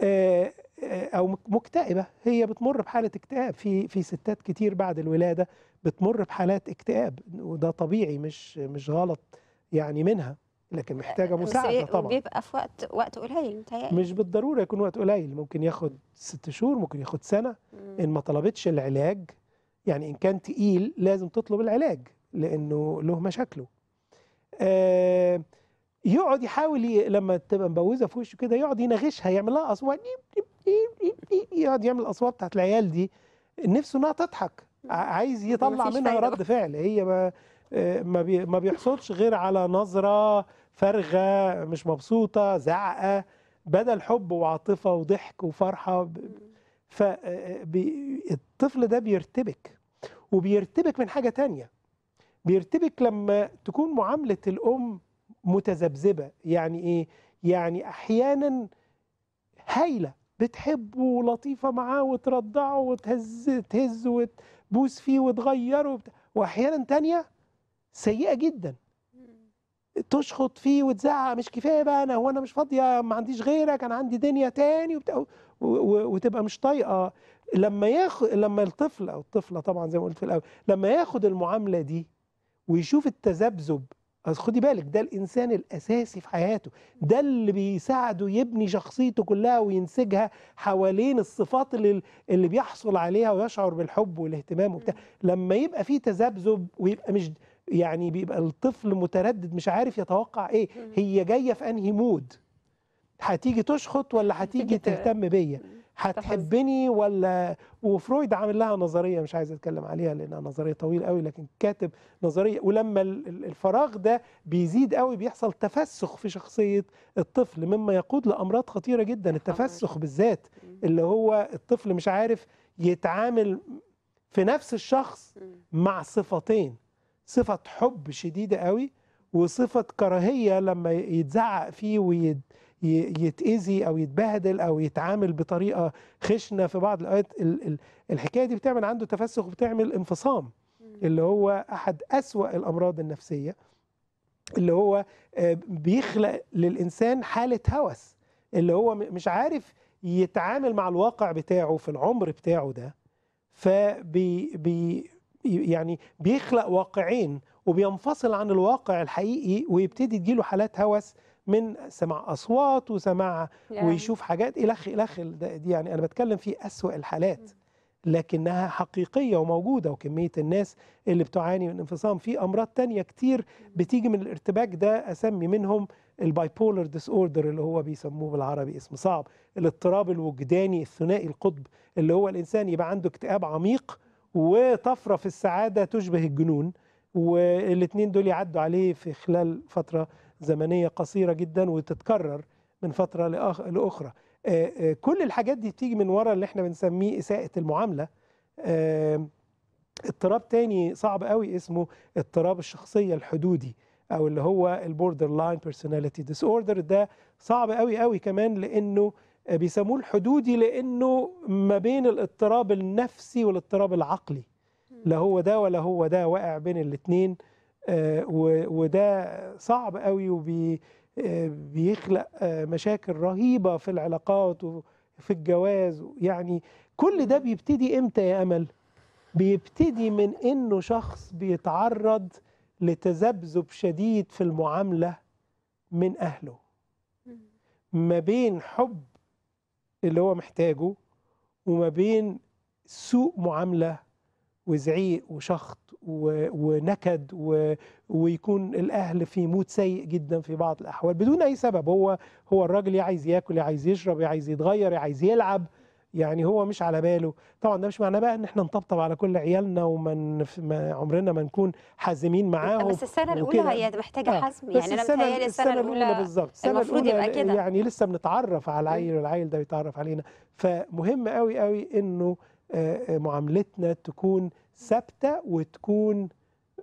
آه، آه، او مكتئبه هي بتمر بحاله اكتئاب في في ستات كتير بعد الولاده بتمر بحالات اكتئاب وده طبيعي مش مش غلط يعني منها لكن آه، محتاجه مساعده طبعا بيبقى في وقت وقت قليل متهيألي مش بالضروره يكون وقت قليل ممكن ياخد ست شهور ممكن ياخد سنه مم. ان ما طلبتش العلاج يعني ان كان تقيل لازم تطلب العلاج لانه له مشاكله آه يقعد يحاول ي... لما تبقى مبوزه في وشه كده يقعد ينغشها يعمل لها اصوات يقعد يعمل الاصوات بتاعت العيال دي نفسه انها تضحك عايز يطلع منها رد فعل هي ما آه، ما ما بيحصلش غير على نظرة فارغة مش مبسوطة زعقة بدل حب وعاطفة وضحك وفرحة فالطفل آه، آه، ده بيرتبك وبيرتبك من حاجة تانية بيرتبك لما تكون معاملة الأم متذبذبة يعني إيه؟ يعني أحيانا هايلة بتحبه ولطيفة معاه وترضعه وتهز تهز وتبوس فيه وتغيره وأحيانا تانية سيئه جدا تشخط فيه وتزعق مش كفايه بقى انا هو انا مش فاضيه ما عنديش غيرك انا عندي دنيا تاني وبتاع وتبقى مش طايقه لما ياخد لما الطفل او الطفله طبعا زي ما قلت في الاول لما ياخد المعامله دي ويشوف التذبذب خدي بالك ده الانسان الاساسي في حياته ده اللي بيساعده يبني شخصيته كلها وينسجها حوالين الصفات اللي اللي بيحصل عليها ويشعر بالحب والاهتمام وبتاع لما يبقى فيه تذبذب ويبقى مش يعني بيبقى الطفل متردد مش عارف يتوقع ايه هي جايه في انهي مود هتيجي تشخط ولا <laughs> هتيجي تهتم بيا هتحبني ولا وفرويد عامل لها نظريه مش عايز اتكلم عليها لانها نظريه طويله قوي لكن كاتب نظريه ولما الفراغ ده بيزيد قوي بيحصل تفسخ في شخصيه الطفل مما يقود لامراض خطيره جدا أمم. التفسخ بالذات أمم. اللي هو الطفل مش عارف يتعامل في نفس الشخص أمم. مع صفتين صفة حب شديدة قوي وصفة كراهية لما يتزعق فيه ويتأذي أو يتبهدل أو يتعامل بطريقة خشنة في بعض الأوقات الحكاية دي بتعمل عنده تفسخ وبتعمل انفصام اللي هو أحد أسوأ الأمراض النفسية اللي هو آه، بيخلق للإنسان حالة هوس اللي هو مش عارف يتعامل مع الواقع بتاعه في العمر بتاعه ده فبي بي يعني بيخلق واقعين وبينفصل عن الواقع الحقيقي ويبتدي تجيله حالات هوس من سماع اصوات وسماع يعني ويشوف حاجات الخ الخ اخ يعني انا بتكلم في اسوء الحالات لكنها حقيقيه وموجوده وكميه الناس اللي بتعاني من انفصام في امراض تانية كتير بتيجي من الارتباك ده اسمي منهم الباي بولر ديس اوردر اللي هو بيسموه بالعربي اسم صعب الاضطراب الوجداني الثنائي القطب اللي هو الانسان يبقى عنده اكتئاب عميق وطفرة في السعادة تشبه الجنون والاثنين دول يعدوا عليه في خلال فترة زمنية قصيرة جدا وتتكرر من فترة لأخرى آه، آه، كل الحاجات دي بتيجي من ورا اللي احنا بنسميه إساءة المعاملة اضطراب تاني صعب قوي اسمه اضطراب الشخصية الحدودي او اللي هو البوردر لاين بيرسوناليتي ديس اوردر ده صعب قوي قوي كمان لانه آه، بيسموه الحدودي لأنه ما بين الاضطراب النفسي والاضطراب العقلي لا هو ده ولا هو ده واقع بين الاثنين آه، وده صعب قوي وبيخلق آه، مشاكل رهيبة في العلاقات وفي الجواز يعني كل ده بيبتدي امتى يا أمل؟ بيبتدي من انه شخص بيتعرض لتذبذب شديد في المعامله من اهله ما بين حب اللي هو محتاجه وما بين سوء معاملة وزعيق وشخط ونكد ويكون الأهل في موت سيء جدا في بعض الأحوال بدون أي سبب هو هو الراجل عايز ياكل عايز يشرب عايز يتغير عايز يلعب يعني هو مش على باله طبعا ده مش معناه بقى ان احنا نطبطب على كل عيالنا ومن ما عمرنا ما نكون حازمين معاهم بس السنه الاولى هي محتاجه آه. حزم يعني انا متهيألي السنه, الاولى بالظبط السنه الاولى يبقى كده يعني لسه بنتعرف على العيل والعيل ده بيتعرف علينا فمهم قوي قوي انه آه، آه، معاملتنا تكون ثابته وتكون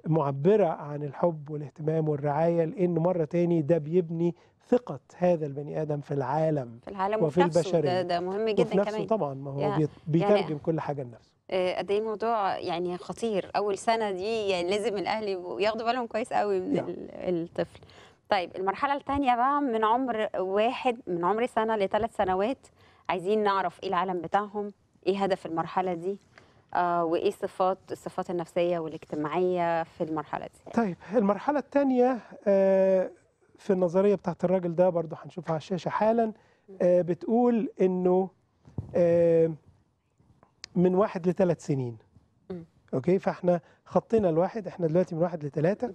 معبره عن الحب والاهتمام والرعايه لان مره تاني ده بيبني ثقة هذا البني آدم في العالم في العالم وفي البشرية ده, ده مهم جدا وفي نفسه كمان طبعا ما هو يعني بيترجم يعني كل حاجة لنفسه آه، قد ايه موضوع يعني خطير اول سنه دي يعني لازم الاهل ياخدوا بالهم كويس قوي من يعني. الطفل طيب المرحله الثانيه بقى من عمر واحد من عمر سنه لثلاث سنوات عايزين نعرف ايه العالم بتاعهم ايه هدف المرحله دي آه وايه الصفات الصفات النفسيه والاجتماعيه في المرحله دي طيب المرحله الثانيه آه في النظريه بتاعت الراجل ده برضه هنشوفها على الشاشه حالا آه، بتقول انه آه، من واحد لثلاث سنين اوكي فاحنا خطينا الواحد احنا دلوقتي من واحد لثلاثه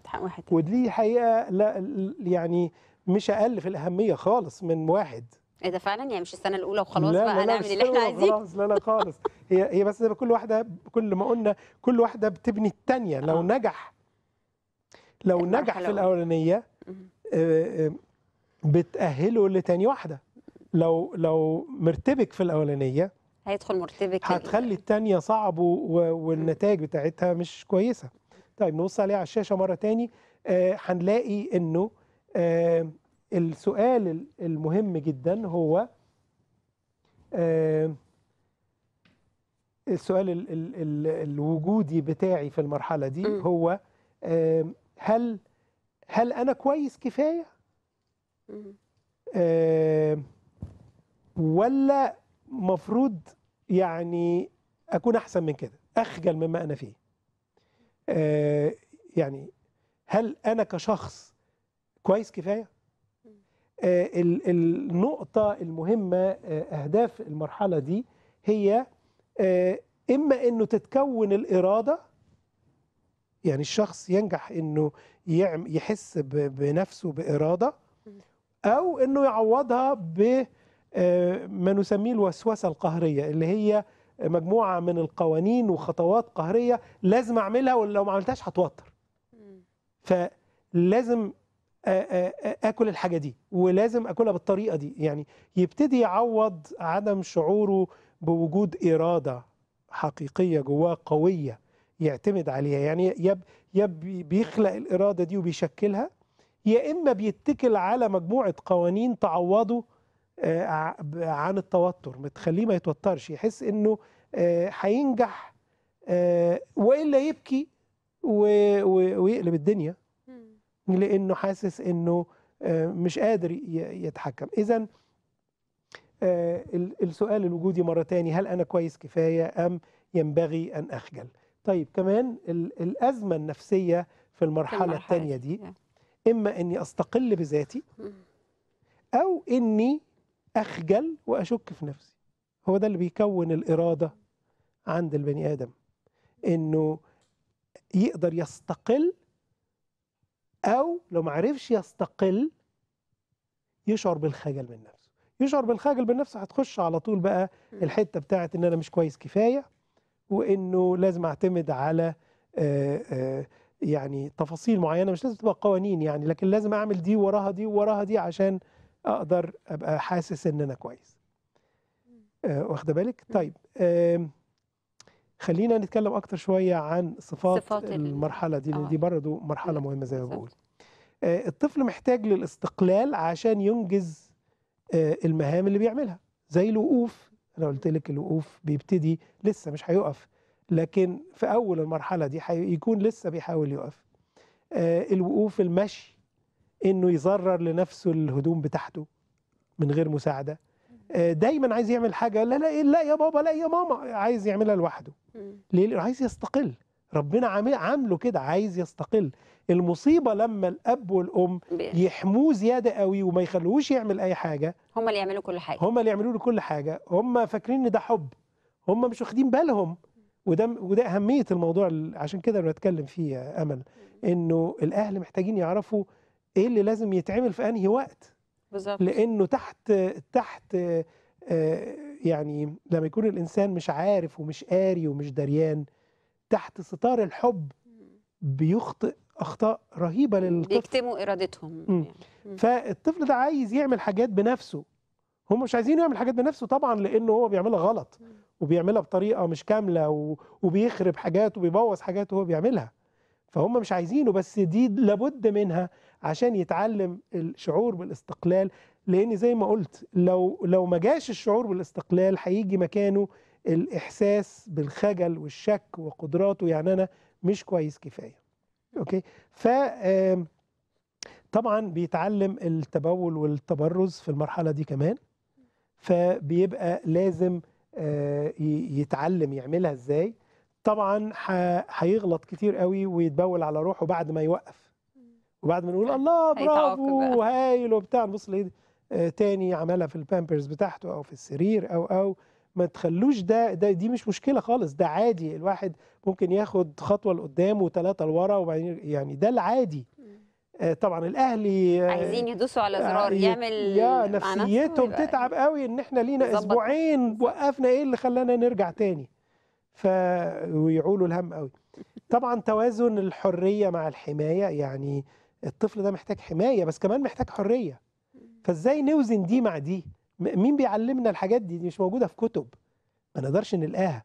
ودي حقيقه لا يعني مش اقل في الاهميه خالص من واحد ايه ده فعلا يعني مش السنه الاولى وخلاص لا بقى لا نعمل اللي احنا عايزينه خلاص لا لا خالص <laughs> هي هي بس كل واحده كل ما قلنا كل واحده بتبني الثانيه لو آه. نجح لو نجح في الاولانيه آه، آه، بتاهله لتاني واحده لو لو مرتبك في الاولانيه هيدخل مرتبك هتخلي الثانيه صعب والنتائج بتاعتها مش كويسه طيب نبص عليها على الشاشه مره تاني آه، هنلاقي انه السؤال المهم جدا هو السؤال ال ال الوجودي بتاعي في المرحله دي هو هل هل انا كويس كفايه أه ولا مفروض يعني اكون احسن من كده اخجل مما انا فيه أه يعني هل انا كشخص كويس كفايه أه النقطه المهمه آه، اهداف المرحله دي هي آه، اما انه تتكون الاراده يعني الشخص ينجح انه يحس بنفسه باراده او انه يعوضها ب آه، ما نسميه الوسوسه القهريه اللي هي مجموعه من القوانين وخطوات قهريه لازم اعملها ولو ما عملتهاش هتوتر فلازم اكل الحاجه دي ولازم اكلها بالطريقه دي يعني يبتدي يعوض عدم شعوره بوجود اراده حقيقيه جواه قويه يعتمد عليها يعني يا يا بيخلق الإرادة دي وبيشكلها يا إما بيتكل على مجموعة قوانين تعوضه آه، عن التوتر بتخليه ما يتوترش يحس إنه آه، هينجح آه، وإلا يبكي ويقلب الدنيا لأنه حاسس إنه مش قادر يتحكم إذا السؤال الوجودي مرة ثانيه هل أنا كويس كفاية أم ينبغي أن أخجل طيب كمان الأزمة النفسية في المرحلة الثانية دي إما أني أستقل بذاتي mm. أو أني أخجل وأشك في نفسي هو ده اللي بيكون الإرادة عند البني آدم أنه يقدر يستقل أو لو معرفش يستقل يشعر بالخجل من نفسه يشعر بالخجل من نفسه هتخش على طول بقى mm. الحتة بتاعت أن أنا مش كويس كفاية وانه لازم اعتمد على آه، آه، يعني تفاصيل معينه مش لازم تبقى قوانين يعني لكن لازم اعمل دي وراها دي وراها دي عشان اقدر ابقى حاسس ان انا كويس آه، واخده بالك طيب خلينا نتكلم اكتر شويه عن صفات, صفات المرحله دي لان آه. دي برضه مرحله مهمه زي ما بقول الطفل محتاج للاستقلال عشان ينجز المهام اللي بيعملها زي الوقوف انا قلت لك الوقوف بيبتدي لسه مش هيقف لكن في اول المرحله دي هيكون لسه بيحاول يقف آه الوقوف المشي انه يزرر لنفسه الهدوم بتاعته من غير مساعده آه دايما عايز يعمل حاجه لا لا إيه، لا يا بابا لا يا ماما عايز يعملها لوحده ليه عايز يستقل ربنا عامله كده عايز يستقل المصيبة لما الأب والأم يحموه زيادة قوي وما يخلوهوش يعمل أي حاجة هم اللي يعملوا كل حاجة هم اللي يعملوا له كل حاجة هم فاكرين إن ده حب هم مش واخدين بالهم وده وده أهمية الموضوع عشان كده أنا بتكلم فيه يا أمل إنه الأهل محتاجين يعرفوا إيه اللي لازم يتعمل في أنهي وقت بالظبط لأنه تحت تحت آه، يعني لما يكون الإنسان مش عارف ومش قاري ومش دريان تحت ستار الحب بيخطئ اخطاء رهيبه للطفل بيكتموا ارادتهم يعني. فالطفل ده عايز يعمل حاجات بنفسه هم مش عايزينه يعمل حاجات بنفسه طبعا لانه هو بيعملها غلط وبيعملها بطريقه مش كامله وبيخرب حاجات وبيبوظ حاجات وهو بيعملها فهم مش عايزينه بس دي لابد منها عشان يتعلم الشعور بالاستقلال لان زي ما قلت لو لو ما جاش الشعور بالاستقلال هيجي مكانه الاحساس بالخجل والشك وقدراته يعني انا مش كويس كفايه اوكي ف طبعا بيتعلم التبول والتبرز في المرحله دي كمان فبيبقى لازم آه، يتعلم يعملها ازاي طبعا هيغلط كتير قوي ويتبول على روحه بعد ما يوقف وبعد ما نقول الله برافو هايل وبتاع نبص آه، تاني عملها في البامبرز بتاعته او في السرير او او ما تخلوش ده, ده دي مش مشكله خالص ده عادي الواحد ممكن ياخد خطوه لقدام وثلاثه لورا وبعدين يعني ده العادي آه، طبعا الاهلي آه، عايزين يدوسوا على آه، زرار يعمل يا نفسيتهم تتعب قوي ان احنا لينا اسبوعين وقفنا ايه اللي خلانا نرجع تاني ف ويعولوا الهم قوي طبعا توازن الحريه مع الحمايه يعني الطفل ده محتاج حمايه بس كمان محتاج حريه فازاي نوزن دي مع دي مين بيعلمنا الحاجات دي دي مش موجوده في كتب ما نقدرش نلقاها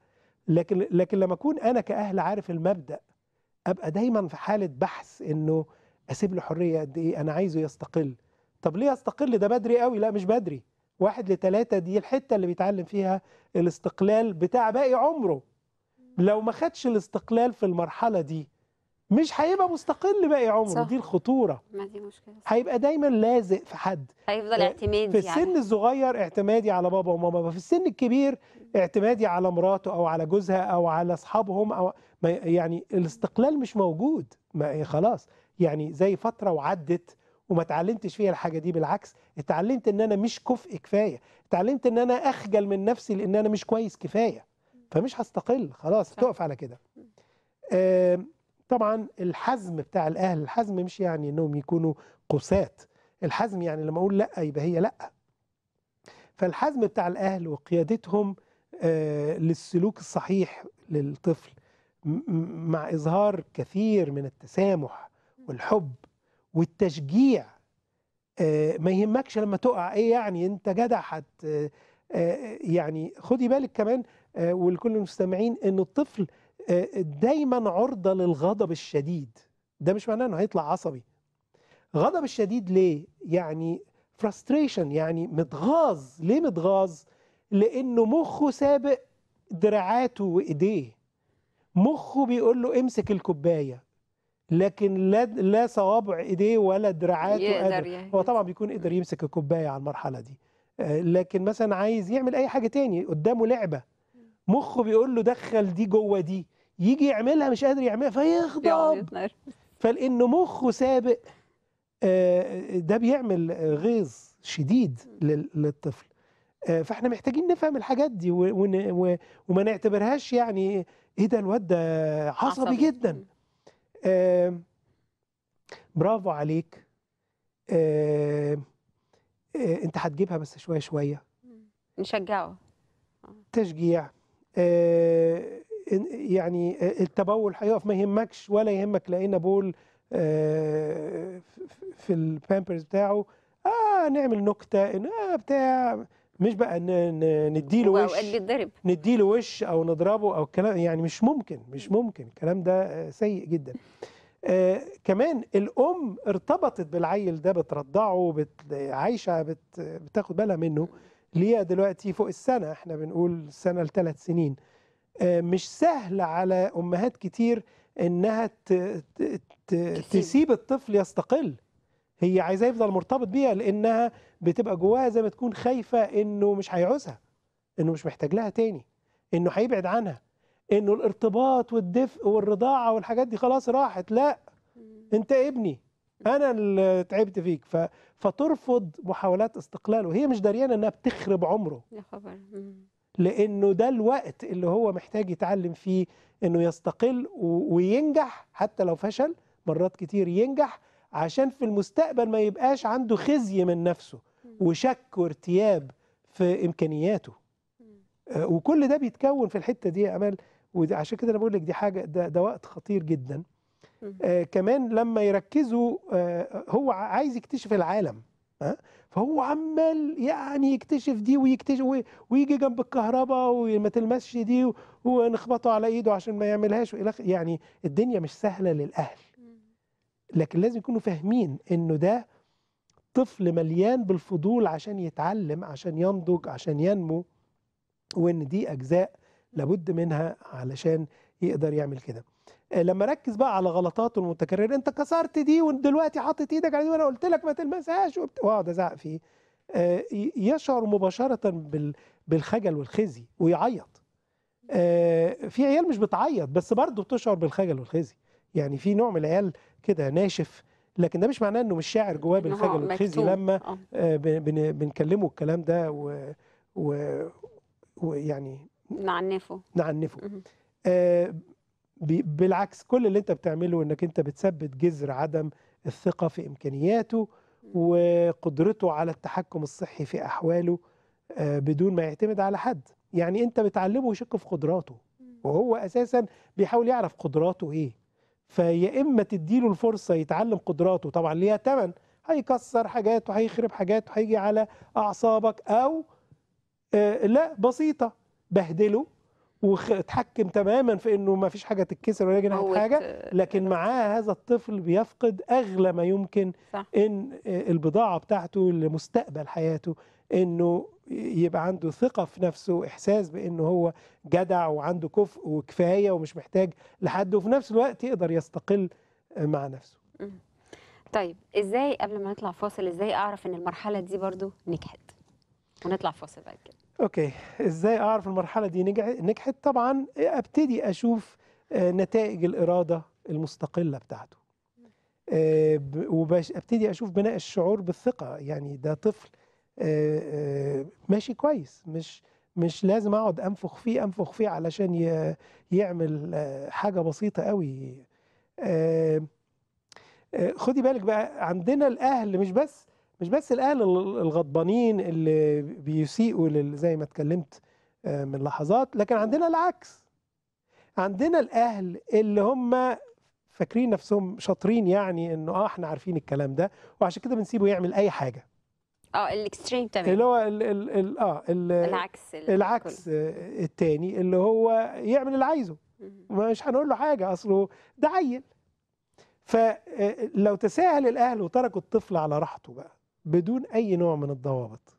لكن لكن لما اكون انا كاهل عارف المبدا ابقى دايما في حاله بحث انه اسيب له حريه قد ايه انا عايزه يستقل طب ليه يستقل ده بدري قوي لا مش بدري واحد لتلاتة دي الحتة اللي بيتعلم فيها الاستقلال بتاع باقي عمره لو ما خدش الاستقلال في المرحلة دي مش هيبقى مستقل باقي عمره صح. دي الخطوره ما دي مشكله هيبقى دايما لازق في حد هيفضل آه، اعتمادي في السن يعني. الصغير اعتمادي على بابا وماما في السن الكبير اعتمادي على مراته او على جوزها او على اصحابهم او يعني الاستقلال مش موجود ما خلاص يعني زي فتره وعدت وما اتعلمتش فيها الحاجه دي بالعكس اتعلمت ان انا مش كفء كفايه اتعلمت ان انا اخجل من نفسي لان انا مش كويس كفايه فمش هستقل خلاص تقف على كده آه طبعا الحزم بتاع الاهل الحزم مش يعني انهم يكونوا قسات الحزم يعني لما اقول لا يبقى هي لا فالحزم بتاع الاهل وقيادتهم آه، للسلوك الصحيح للطفل مع اظهار كثير من التسامح والحب والتشجيع آه، ما يهمكش لما تقع ايه يعني انت جدع حت آه، يعني خدي بالك كمان ولكل المستمعين ان الطفل آه، دايما عرضة للغضب الشديد ده مش معناه انه هيطلع عصبي غضب الشديد ليه يعني فراستريشن يعني متغاظ ليه متغاظ لانه مخه سابق دراعاته وايديه مخه بيقول له امسك الكوبايه لكن لا لا صوابع ايديه ولا دراعاته قادر يعني. هو طبعا بيكون قدر يمسك الكوبايه على المرحله دي آه، لكن مثلا عايز يعمل اي حاجه تاني قدامه لعبه مخه بيقول له دخل دي جوه دي يجي يعملها مش قادر يعملها فيغضب فلان مخه سابق آه، ده بيعمل غيظ شديد للطفل آه، فاحنا محتاجين نفهم الحاجات دي وما نعتبرهاش يعني ايه ده الواد ده عصبي جدا آه، برافو عليك انت هتجيبها بس شويه شويه نشجعه تشجيع يعني آه، التبول هيقف ما يهمكش ولا يهمك لقينا بول آه، في البامبرز بتاعه اه نعمل نكته اه بتاع مش بقى نديله وش نديله وش او نضربه او الكلام يعني مش ممكن مش ممكن الكلام ده آه، سيء جدا آه كمان الام ارتبطت بالعيل ده بترضعه عايشه بتاخد بالها منه ليه دلوقتي فوق السنه احنا بنقول سنه لثلاث سنين آه، مش سهل على امهات كتير انها تسيب الطفل يستقل هي عايزاه يفضل مرتبط بيها لانها بتبقى جواها زي ما تكون خايفه انه مش هيعوزها انه مش محتاج لها تاني انه هيبعد عنها انه الارتباط والدفء والرضاعه والحاجات دي خلاص راحت لا انت ابني انا اللي تعبت فيك فترفض محاولات استقلاله وهي مش داريانه انها بتخرب عمره يا خبر لأنه ده الوقت اللي هو محتاج يتعلم فيه أنه يستقل وينجح حتى لو فشل مرات كتير ينجح عشان في المستقبل ما يبقاش عنده خزي من نفسه وشك وارتياب في إمكانياته آه، وكل ده بيتكون في الحتة دي يا أمل وعشان كده أنا بقول لك دي حاجة ده, ده وقت خطير جدا آه كمان لما يركزوا آه هو عايز يكتشف العالم فهو عمال يعني يكتشف دي ويكتشف ويجي جنب الكهرباء وما تلمسش دي ونخبطه على ايده عشان ما يعملهاش يعني الدنيا مش سهله للاهل لكن لازم يكونوا فاهمين انه ده طفل مليان بالفضول عشان يتعلم عشان ينضج عشان ينمو وان دي اجزاء لابد منها علشان يقدر يعمل كده آه، لما ركز بقى على غلطاته المتكرره انت كسرت دي ودلوقتي حاطط ايدك على دي وانا قلت لك ما تلمسهاش واقعد ازعق فيه آه، يشعر مباشره بالخجل والخزي ويعيط آه، في عيال مش بتعيط بس برضه بتشعر بالخجل والخزي يعني في نوع من العيال كده ناشف لكن ده مش معناه انه مش شاعر جواه بالخجل والخزي لما بنكلمه الكلام ده و ويعني نعنفه نعنفه بالعكس كل اللي انت بتعمله انك انت بتثبت جذر عدم الثقة في امكانياته وقدرته على التحكم الصحي في احواله آه، بدون ما يعتمد على حد يعني انت بتعلمه يشك في قدراته وهو اساسا بيحاول يعرف قدراته ايه فيا اما تديله الفرصة يتعلم قدراته طبعا ليها تمن هيكسر حاجات وهيخرب حاجات وهيجي على اعصابك او آه، لا بسيطة بهدله وتحكم تماما في انه ما فيش حاجه تتكسر ولا جناح حاجه آه، لكن معاه هذا الطفل بيفقد اغلى ما يمكن صح. ان آه، البضاعه بتاعته لمستقبل حياته انه يبقى عنده ثقة في نفسه إحساس بأنه هو جدع وعنده كفء وكفاية ومش محتاج لحد وفي نفس الوقت يقدر يستقل آه، مع نفسه طيب إزاي قبل ما نطلع فاصل إزاي أعرف أن المرحلة دي برضو نجحت ونطلع فاصل بعد كده اوكي ازاي اعرف المرحله دي نجحت طبعا ابتدي اشوف آه، نتائج الاراده المستقله بتاعته آه، وابتدي اشوف بناء الشعور بالثقه يعني ده طفل آه، ماشي كويس مش مش لازم اقعد انفخ فيه انفخ فيه علشان يعمل حاجه بسيطه قوي خدي بالك بقى عندنا الاهل مش بس مش بس الاهل الغضبانين اللي بيسيئوا زي ما اتكلمت آه، من لحظات لكن عندنا العكس عندنا الاهل اللي هم فاكرين نفسهم شاطرين يعني انه اه احنا عارفين الكلام ده وعشان كده بنسيبه يعمل اي حاجه اه الاكستريم تمام اللي هو اه العكس العكس آه، التاني اللي هو يعمل اللي عايزه مش هنقول له حاجه اصله ده عيل فلو آه، تساهل الاهل وتركوا الطفل على راحته بقى بدون أي نوع من الضوابط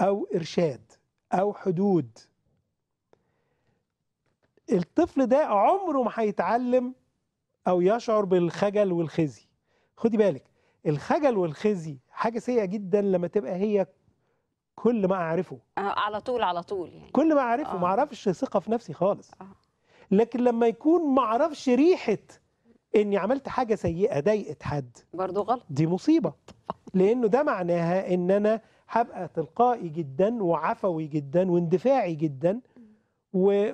أو إرشاد أو حدود الطفل ده عمره ما هيتعلم أو يشعر بالخجل والخزي خدي بالك الخجل والخزي حاجة سيئة جدا لما تبقى هي كل ما أعرفه آه، على طول على طول يعني كل ما أعرفه آه. ما أعرفش ثقة في نفسي خالص آه. لكن لما يكون ما أعرفش ريحة اني عملت حاجه سيئه ضايقت حد برضه غلط دي مصيبه لانه ده معناها ان انا هبقى تلقائي جدا وعفوي جدا واندفاعي جدا و...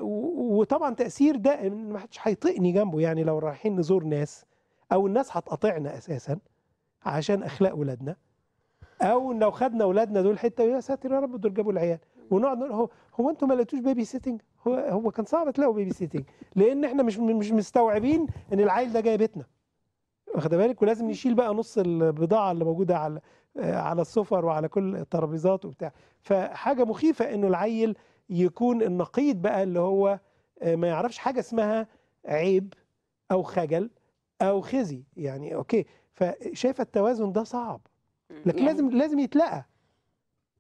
وطبعا تاثير ده ما حدش هيطقني جنبه يعني لو رايحين نزور ناس او الناس هتقاطعنا اساسا عشان اخلاق ولادنا او لو خدنا ولادنا دول حته يا ساتر يا رب دول جابوا العيال ونقعد نقول هو هو انتم ما لقيتوش بيبي سيتنج هو هو كان صعب تلاقوا بيبي سيتنج لان احنا مش مش مستوعبين ان العيل ده جاي بيتنا واخد بالك ولازم نشيل بقى نص البضاعه اللي موجوده على على السفر وعلى كل الترابيزات وبتاع فحاجه مخيفه انه العيل يكون النقيض بقى اللي هو آه، ما يعرفش حاجه اسمها عيب او خجل او خزي يعني اوكي فشايفه التوازن ده صعب لكن يعني لازم لازم يتلقى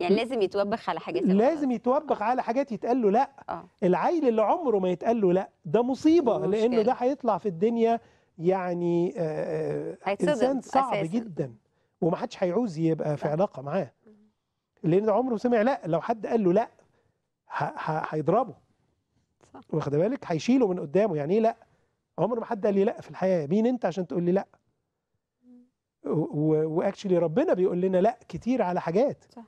يعني لازم يتوبخ على حاجات لازم يتوبخ آه. على حاجات يتقال له لا أوه. العيل اللي عمره ما يتقال له لا ده مصيبه مشكلة. لانه ده هيطلع في الدنيا يعني آه, آه، انسان صعب أساسي. جدا ومحدش هيعوز يبقى في علاقه معاه لان عمره سمع لا لو حد قال له لا هيضربه واخد بالك هيشيله من قدامه يعني ايه لا عمر ما حد قال لي لا في الحياه مين انت عشان تقول لي لا واكشلي ربنا بيقول لنا لا كتير على حاجات صح.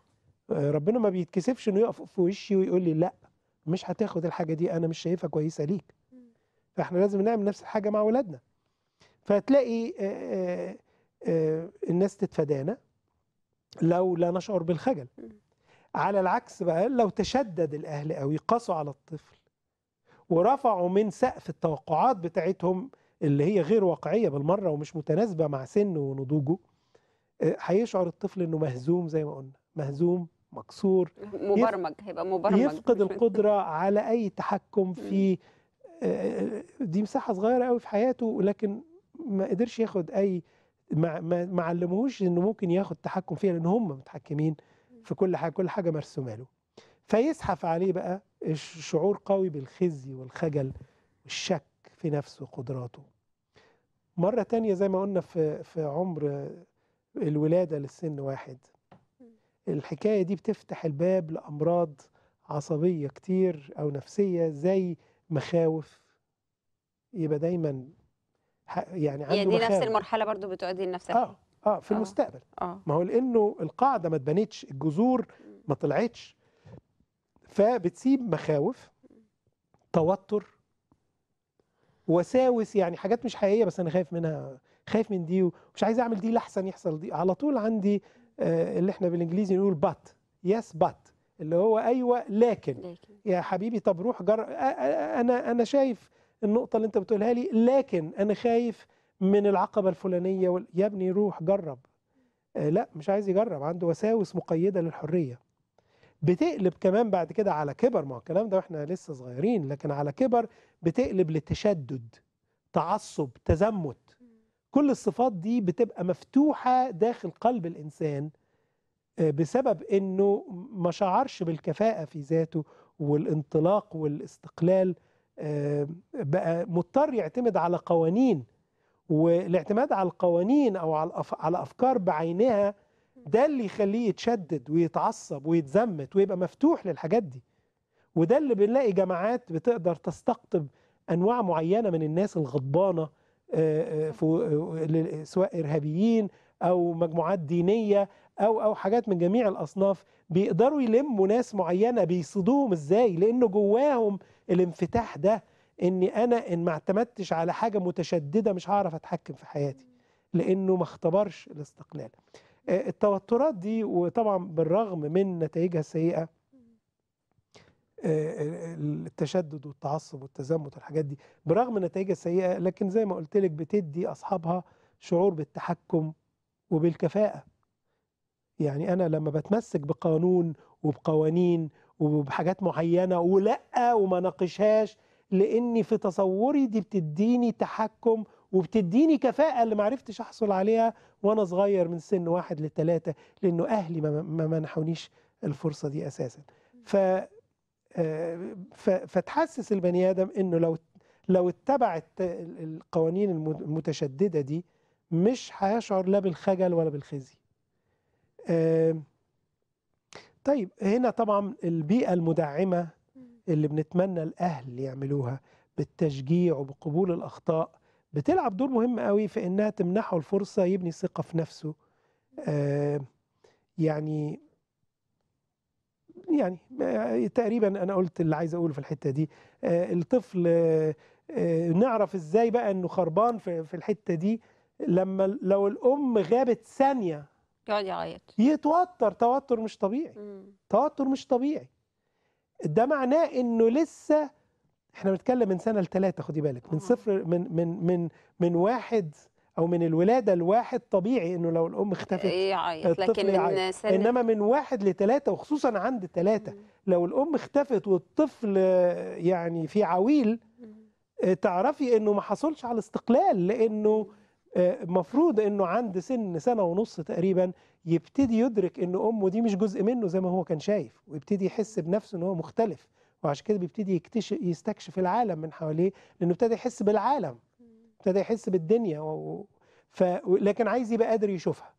ربنا ما بيتكسفش انه يقف في وشي ويقول لي لا مش هتاخد الحاجه دي انا مش شايفها كويسه ليك فاحنا لازم نعمل نفس الحاجه مع اولادنا فتلاقي الناس تتفادانا لو لا نشعر بالخجل على العكس بقى لو تشدد الاهل قوي قاسوا على الطفل ورفعوا من سقف التوقعات بتاعتهم اللي هي غير واقعيه بالمره ومش متناسبه مع سنه ونضوجه هيشعر الطفل انه مهزوم زي ما قلنا مهزوم مكسور مبرمج هيبقى مبرمج يفقد القدرة على أي تحكم في آه، آه، دي مساحة صغيرة قوي في حياته لكن ما قدرش ياخد أي ما, علموهوش إنه ممكن ياخد تحكم فيها لأن هم متحكمين في كل حاجة كل حاجة مرسومة له فيزحف عليه بقى شعور قوي بالخزي والخجل والشك في نفسه وقدراته مرة تانية زي ما قلنا في, في عمر الولادة للسن واحد الحكاية دي بتفتح الباب لأمراض عصبية كتير أو نفسية زي مخاوف يبقى دايما يعني عنده يعني دي مخاوف. نفس المرحلة برضو بتؤدي لنفسها اه اه في آه. المستقبل آه. ما هو لأنه القاعدة ما اتبنتش الجذور ما طلعتش فبتسيب مخاوف توتر وساوس يعني حاجات مش حقيقية بس أنا خايف منها خايف من دي ومش عايز أعمل دي لحسن يحصل دي على طول عندي آه، اللي احنا بالانجليزي نقول بات يس بات اللي هو ايوه لكن, لكن. يا حبيبي طب روح جر انا انا شايف النقطه اللي انت بتقولها لي لكن انا خايف من العقبه الفلانيه وال... يا ابني روح جرب آه، لا مش عايز يجرب عنده وساوس مقيده للحريه بتقلب كمان بعد كده على كبر ما الكلام ده واحنا لسه صغيرين لكن على كبر بتقلب لتشدد تعصب تزمت كل الصفات دي بتبقى مفتوحة داخل قلب الإنسان آه، بسبب أنه ما شعرش بالكفاءة في ذاته والانطلاق والاستقلال آه، بقى مضطر يعتمد على قوانين والاعتماد على القوانين أو على أفكار بعينها ده اللي يخليه يتشدد ويتعصب ويتزمت ويبقى مفتوح للحاجات دي وده اللي بنلاقي جماعات بتقدر تستقطب أنواع معينة من الناس الغضبانة آه، آه، آه، سواء إرهابيين أو مجموعات دينية أو أو حاجات من جميع الأصناف بيقدروا يلموا ناس معينة بيصيدوهم إزاي لأنه جواهم الانفتاح ده إني أنا إن ما اعتمدتش على حاجة متشددة مش هعرف أتحكم في حياتي لأنه ما اختبرش الاستقلال التوترات دي وطبعا بالرغم من نتائجها السيئة آه، آه، آه، التشدد والتعصب والتزمت والحاجات دي برغم النتائج السيئه لكن زي ما قلت لك بتدي اصحابها شعور بالتحكم وبالكفاءه يعني انا لما بتمسك بقانون وبقوانين وبحاجات معينه ولا وما ناقشهاش لاني في تصوري دي بتديني تحكم وبتديني كفاءة اللي معرفتش أحصل عليها وأنا صغير من سن واحد لثلاثة لأنه أهلي ما منحونيش الفرصة دي أساسا ف فتحسس البني ادم انه لو لو اتبع القوانين المتشدده دي مش هيشعر لا بالخجل ولا بالخزي. آه، طيب هنا طبعا البيئه المدعمه اللي بنتمنى الاهل يعملوها بالتشجيع وبقبول الاخطاء بتلعب دور مهم قوي في انها تمنحه الفرصه يبني ثقه في نفسه. آه، يعني يعني آه، تقريبا انا قلت اللي عايز اقوله في الحته دي آه، الطفل آه، نعرف ازاي بقى انه خربان في الحته دي لما لو الام غابت ثانيه يقعد يعيط يتوتر توتر مش طبيعي مم. توتر مش طبيعي ده معناه انه لسه احنا بنتكلم من سنه لثلاثه خدي بالك من صفر من من من من واحد او من الولاده الواحد طبيعي انه لو الام اختفت إيه يعيط لكن من يعيط. سنة انما من واحد لثلاثه وخصوصا عند ثلاثه لو الام اختفت والطفل يعني في عويل آه، تعرفي انه ما حصلش على استقلال لانه آه، مفروض انه عند سن سنه ونص تقريبا يبتدي يدرك ان امه دي مش جزء منه زي ما هو كان شايف ويبتدي يحس بنفسه ان هو مختلف وعشان كده بيبتدي يكتشف يستكشف العالم من حواليه لانه ابتدى يحس بالعالم ابتدى يحس بالدنيا و... ف... لكن عايز يبقى قادر يشوفها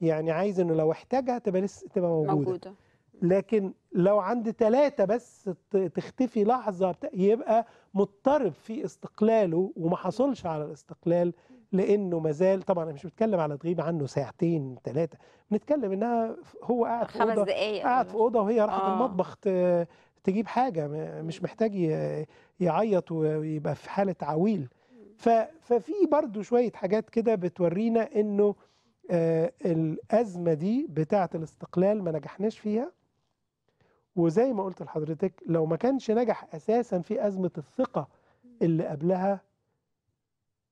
يعني عايز انه لو احتاجها تبقى لسه تبقى موجوده, موجودة. لكن لو عند ثلاثة بس تختفي لحظة يبقى مضطرب في استقلاله وما حصلش على الاستقلال لأنه مازال طبعا أنا مش بتكلم على تغيب عنه ساعتين ثلاثة بنتكلم إنها هو قاعد في أوضة قاعد في أوضة وهي راحت آه. المطبخ تجيب حاجة مش محتاج يعيط ويبقى في حالة عويل ففي برضو شوية حاجات كده بتورينا انه آه، الأزمة دي بتاعة الاستقلال ما نجحناش فيها وزي ما قلت لحضرتك لو ما كانش نجح أساسا في أزمة الثقة اللي قبلها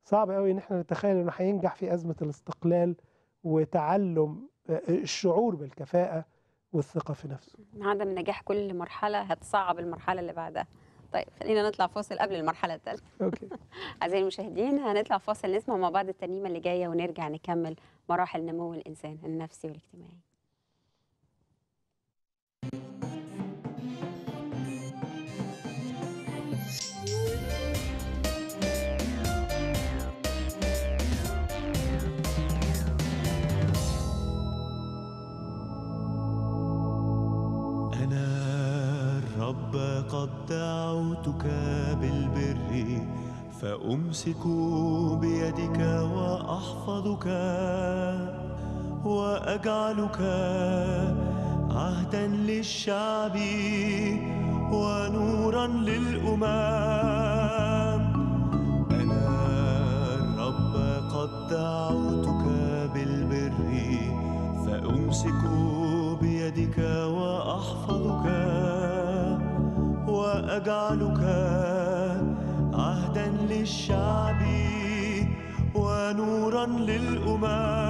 صعب قوي ان احنا نتخيل انه هينجح في أزمة الاستقلال وتعلم آه، الشعور بالكفاءة والثقة في نفسه عدم نجاح كل مرحلة هتصعب المرحلة اللي بعدها طيب خلينا نطلع فاصل قبل المرحله الثالثه اوكي <laughs> اعزائي المشاهدين هنطلع فاصل نسمع مع بعض التنيمة اللي جايه ونرجع نكمل مراحل نمو الانسان النفسي والاجتماعي لقد دعوتك بالبر فأمسك بيدك وأحفظك وأجعلك عهدا للشعب ونورا للأمم أنا الرب قد دعوتك بالبر فأمسك بيدك وأحفظك أجعلك عهدا للشعب ونورا للأمم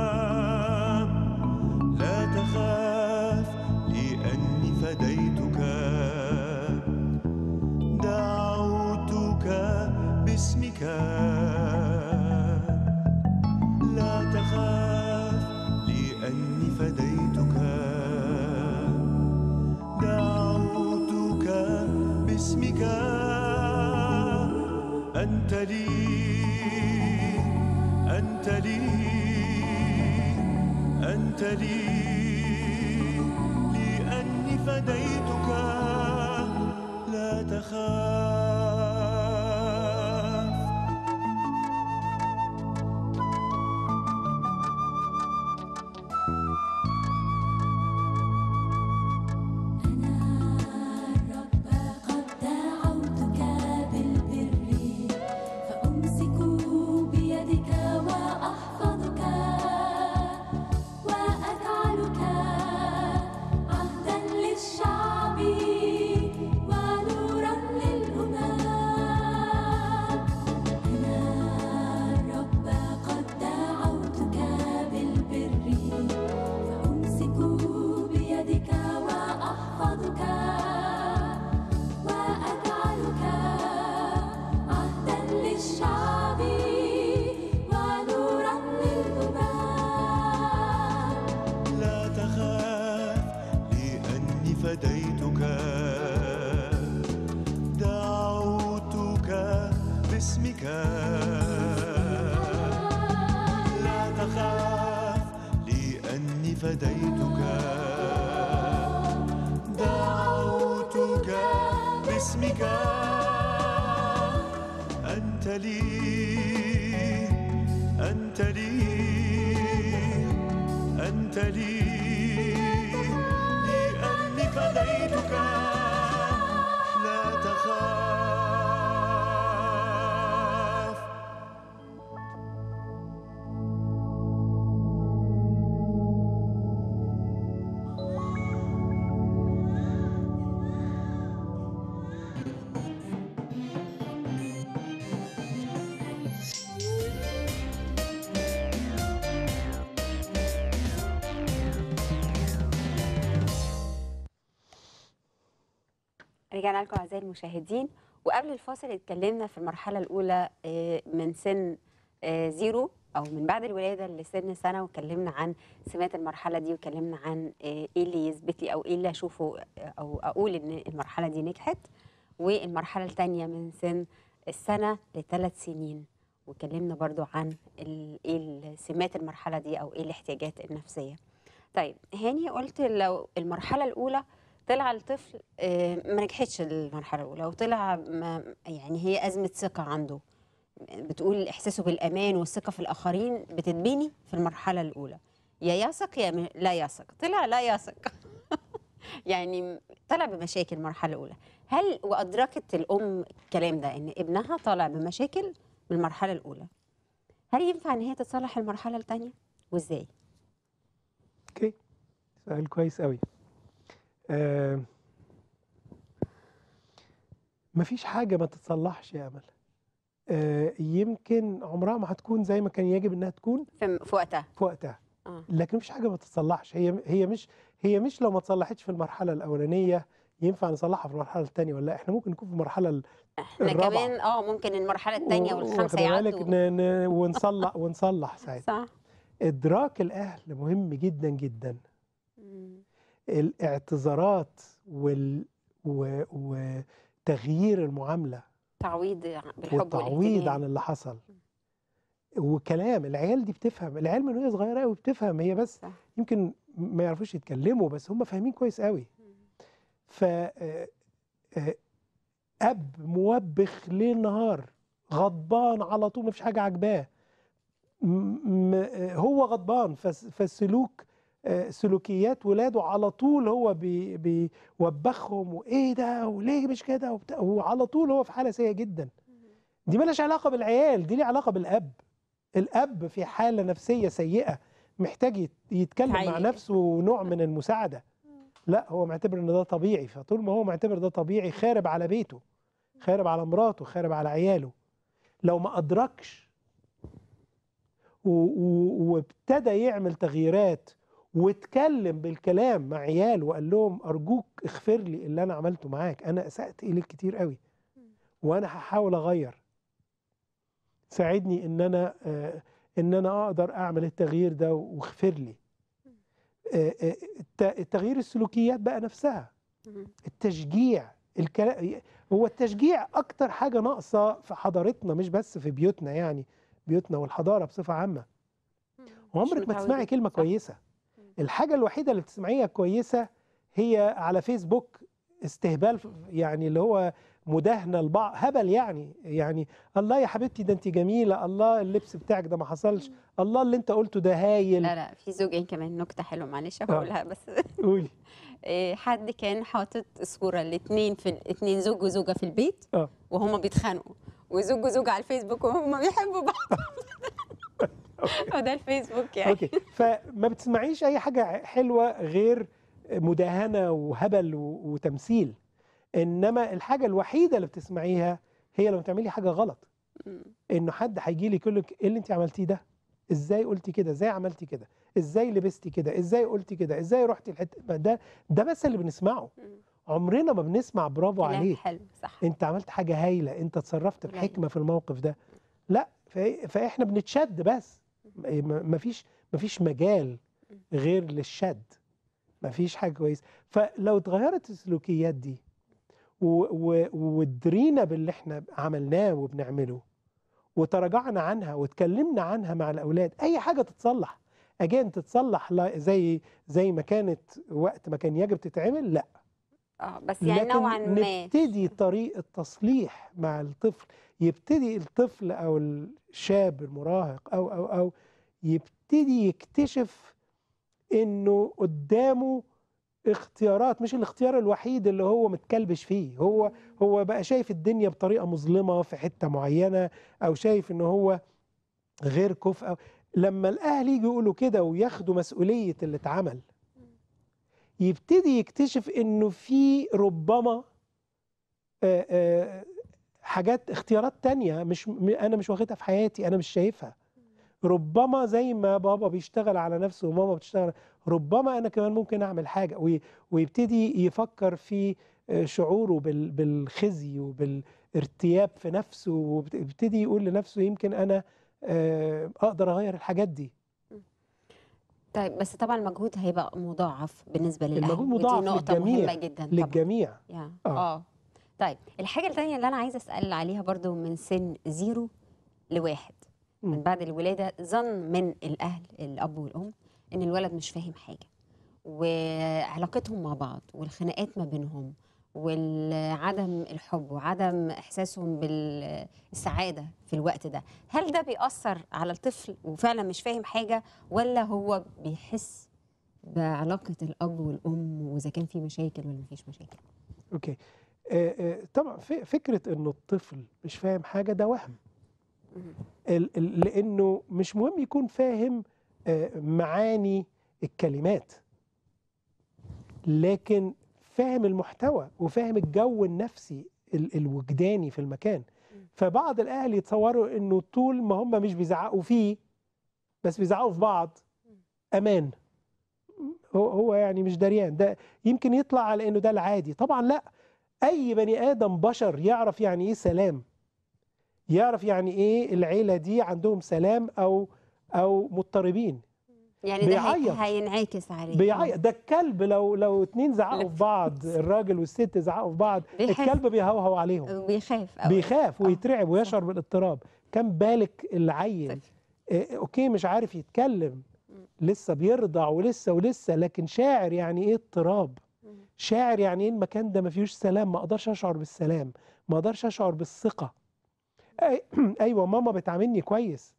باسمك أنت لي أنت لي أنت لي لأني فديتك لا تخاف لي أنت لي أنت لي رجعنا لكم اعزائي المشاهدين وقبل الفاصل اتكلمنا في المرحله الاولى آه، من سن آه، زيرو او من بعد الولاده لسن سنه واتكلمنا عن سمات المرحله دي واتكلمنا عن آه، ايه اللي يثبت لي او ايه اللي اشوفه او اقول ان المرحله دي نجحت والمرحله الثانيه من سن السنه لثلاث سنين واتكلمنا برضو عن ايه سمات المرحله دي او ايه الاحتياجات النفسيه طيب هاني قلت لو المرحله الاولى طلع الطفل آه، ما نجحتش المرحله الاولى وطلع يعني هي ازمه ثقه عنده بتقول احساسه بالامان والثقه في الاخرين بتتبني في المرحله الاولى يا يثق يا لا يثق طلع لا يثق <laughs> يعني طلع بمشاكل المرحله الاولى هل وادركت الام الكلام ده ان ابنها طالع بمشاكل من المرحله الاولى هل ينفع ان هي تتصلح المرحله الثانيه وازاي اوكي سؤال كويس قوي آه مفيش حاجة ما تتصلحش يا أمل آه يمكن عمرها ما هتكون زي ما كان يجب انها تكون في وقتها في وقتها آه. لكن مفيش حاجه ما تتصلحش هي هي مش هي مش لو ما اتصلحتش في المرحله الاولانيه ينفع نصلحها في المرحله الثانيه ولا لا احنا ممكن نكون في المرحله احنا الرابعة. كمان اه ممكن المرحله الثانيه والخامسه يعدوا ونصلح <laughs> ونصلح ساعتها صح ادراك الاهل مهم جدا جدا الاعتذارات وال و... وتغيير المعامله تعويض بالحب والتعويض عن اللي حصل وكلام العيال دي بتفهم العيال من وهي صغيره قوي بتفهم هي بس يمكن ما يعرفوش يتكلموا بس هم فاهمين كويس قوي ف آه، آه، اب موبخ ليل نهار غضبان على طول ما فيش حاجه عاجباه آه، هو غضبان فالسلوك آه، سلوكيات ولاده على طول هو بيوبخهم وايه ده وليه مش كده وعلى طول هو في حاله سيئه جدا دي مالهاش علاقه بالعيال دي ليها علاقه بالاب الاب في حاله نفسيه سيئه محتاج يتكلم حقيقي. مع نفسه نوع من المساعده لا هو معتبر ان ده طبيعي فطول ما هو معتبر ده طبيعي خارب على بيته خارب على مراته خارب على عياله لو ما ادركش وابتدى يعمل تغييرات واتكلم بالكلام مع عيال وقال لهم ارجوك اغفر لي اللي انا عملته معاك انا اسأت اليك كتير قوي وانا هحاول اغير ساعدني ان انا آه، ان انا اقدر اعمل التغيير ده واغفر لي آه، آه، التغيير تغيير السلوكيات بقى نفسها التشجيع الكلام هو التشجيع اكتر حاجه ناقصه في حضارتنا مش بس في بيوتنا يعني بيوتنا والحضاره بصفه عامه وعمرك ما تسمعي كلمه صح. كويسه الحاجة الوحيدة اللي بتسمعيها كويسة هي على فيسبوك استهبال يعني اللي هو مداهنة لبعض هبل يعني يعني الله يا حبيبتي ده انت جميلة الله اللبس بتاعك ده ما حصلش الله اللي انت قلته ده هايل لا لا في زوجين كمان نكتة حلوة معلش آه. هقولها بس قولي <laughs> إيه، حد كان حاطط صورة الاثنين في الاثنين زوج وزوجة في البيت آه. وهما بيتخانقوا وزوج وزوجة على الفيسبوك وهما بيحبوا بعض <laughs> <laughs> ده الفيسبوك يعني اوكي فما بتسمعيش اي حاجه حلوه غير مداهنه وهبل وتمثيل انما الحاجه الوحيده اللي بتسمعيها هي لما تعملي حاجه غلط انه حد هيجي لي يقول لك ايه اللي انت عملتيه ده ازاي قلتي كده ازاي عملتي كده ازاي لبستي كده ازاي قلتي كده ازاي رحتي الحته ده ده بس اللي بنسمعه عمرنا ما بنسمع برافو عليك حلو صح انت عملت حاجه هايله انت اتصرفت بحكمه في الموقف ده لا فاحنا بنتشد بس إيه، مفيش مفيش مجال غير للشد مفيش حاجه كويسه فلو اتغيرت السلوكيات دي ودرينا باللي احنا عملناه وبنعمله وتراجعنا عنها واتكلمنا عنها مع الاولاد اي حاجه تتصلح اجان تتصلح زي زي ما كانت وقت ما كان يجب تتعمل لا اه بس يعني نوعا ما نبتدي طريق التصليح مع الطفل يبتدي الطفل او الشاب المراهق او او او يبتدي يكتشف انه قدامه اختيارات مش الاختيار الوحيد اللي هو متكلبش فيه هو هو بقى شايف الدنيا بطريقه مظلمه في حته معينه او شايف ان هو غير كفء لما الاهل يجي يقولوا كده وياخدوا مسؤوليه اللي اتعمل يبتدي يكتشف انه في ربما حاجات اختيارات تانية مش انا مش واخدها في حياتي انا مش شايفها ربما زي ما بابا بيشتغل على نفسه وماما بتشتغل ربما أنا كمان ممكن أعمل حاجة ويبتدي يفكر في آه، شعوره بالخزي وبالارتياب في نفسه ويبتدي يقول لنفسه يمكن أنا آه، أقدر أغير الحاجات دي طيب بس طبعا المجهود هيبقى مضاعف بالنسبه للاهل المجهود مضاعف دي نقطه للجميع مهمه جدا طبعا. للجميع اه, آه. طيب الحاجه الثانيه اللي انا عايزه اسال عليها برضو من سن زيرو لواحد من بعد الولاده ظن من الاهل الاب والام ان الولد مش فاهم حاجه وعلاقتهم مع بعض والخناقات ما بينهم وعدم الحب وعدم احساسهم بالسعاده في الوقت ده هل ده بيأثر على الطفل وفعلا مش فاهم حاجه ولا هو بيحس بعلاقه الاب والام واذا كان في مشاكل ولا مفيش مشاكل اوكي آه، آه، طبعا فكره ان الطفل مش فاهم حاجه ده وهم لانه مش مهم يكون فاهم آه، معاني الكلمات لكن فاهم المحتوى وفاهم الجو النفسي الوجداني في المكان فبعض الاهل يتصوروا انه طول ما هم مش بيزعقوا فيه بس بيزعقوا في بعض امان هو يعني مش دريان ده يمكن يطلع على انه ده العادي طبعا لا اي بني ادم بشر يعرف يعني ايه سلام يعرف يعني ايه العيله دي عندهم سلام او او مضطربين يعني ده هينعكس عليه بيعيط ده الكلب لو لو اتنين زعقوا في بعض الراجل والست زعقوا في بعض بيحف. الكلب بيهوهو عليهم بيخاف أوي. بيخاف ويترعب آه، ويشعر بالاضطراب كم بالك العيل طيب. آه اوكي مش عارف يتكلم لسه بيرضع ولسه ولسه لكن شاعر يعني ايه اضطراب شاعر يعني ايه المكان ده ما فيهوش سلام ما اقدرش اشعر بالسلام ما اقدرش اشعر بالثقه <clears throat> ايوه ماما بتعاملني كويس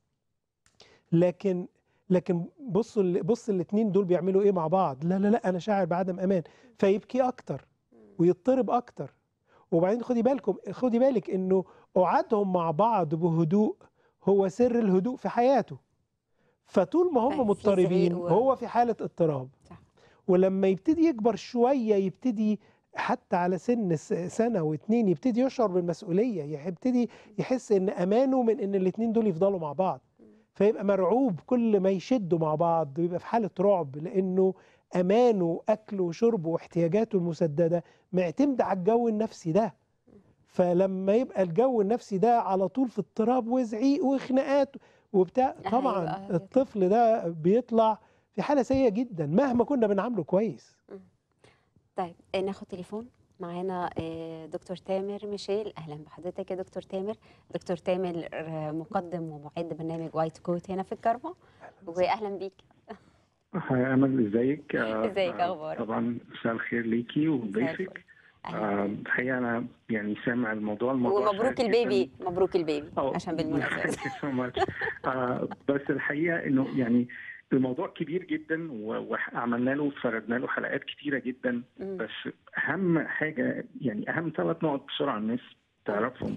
لكن لكن بصوا بص الاثنين دول بيعملوا ايه مع بعض لا لا لا انا شاعر بعدم امان فيبكي اكتر ويضطرب اكتر وبعدين خدي بالكم خدي بالك انه قعدهم مع بعض بهدوء هو سر الهدوء في حياته فطول ما هم طيب، مضطربين هو في حاله اضطراب ولما يبتدي يكبر شويه يبتدي حتى على سن سنة واتنين يبتدي يشعر بالمسؤولية يبتدي يحس ان امانه من ان الاتنين دول يفضلوا مع بعض فيبقى مرعوب كل ما يشدوا مع بعض بيبقى في حالة رعب لانه امانه أكله وشربه واحتياجاته المسددة معتمدة على الجو النفسي ده فلما يبقى الجو النفسي ده على طول في اضطراب وزعيق وخناقات وبتاع طبعا الطفل ده بيطلع في حالة سيئة جدا مهما كنا بنعامله كويس طيب آه، ناخد تليفون معانا آه، دكتور تامر ميشيل اهلا بحضرتك يا دكتور تامر دكتور تامر آه، مقدم ومعد برنامج وايت كوت هنا في الكرمه واهلا بيك هاي امل ازيك <laughs> ازيك اخبارك طبعا مساء الخير ليكي وضيفك الحقيقه انا يعني سامع الموضوع الموضوع ومبروك البيبي مبروك البيبي عشان بالمناسبه <laughs> بس الحقيقه انه يعني الموضوع كبير جدا وعملنا له وفردنا له حلقات كتيره جدا بس اهم حاجه يعني اهم ثلاث نقط بسرعه الناس تعرفهم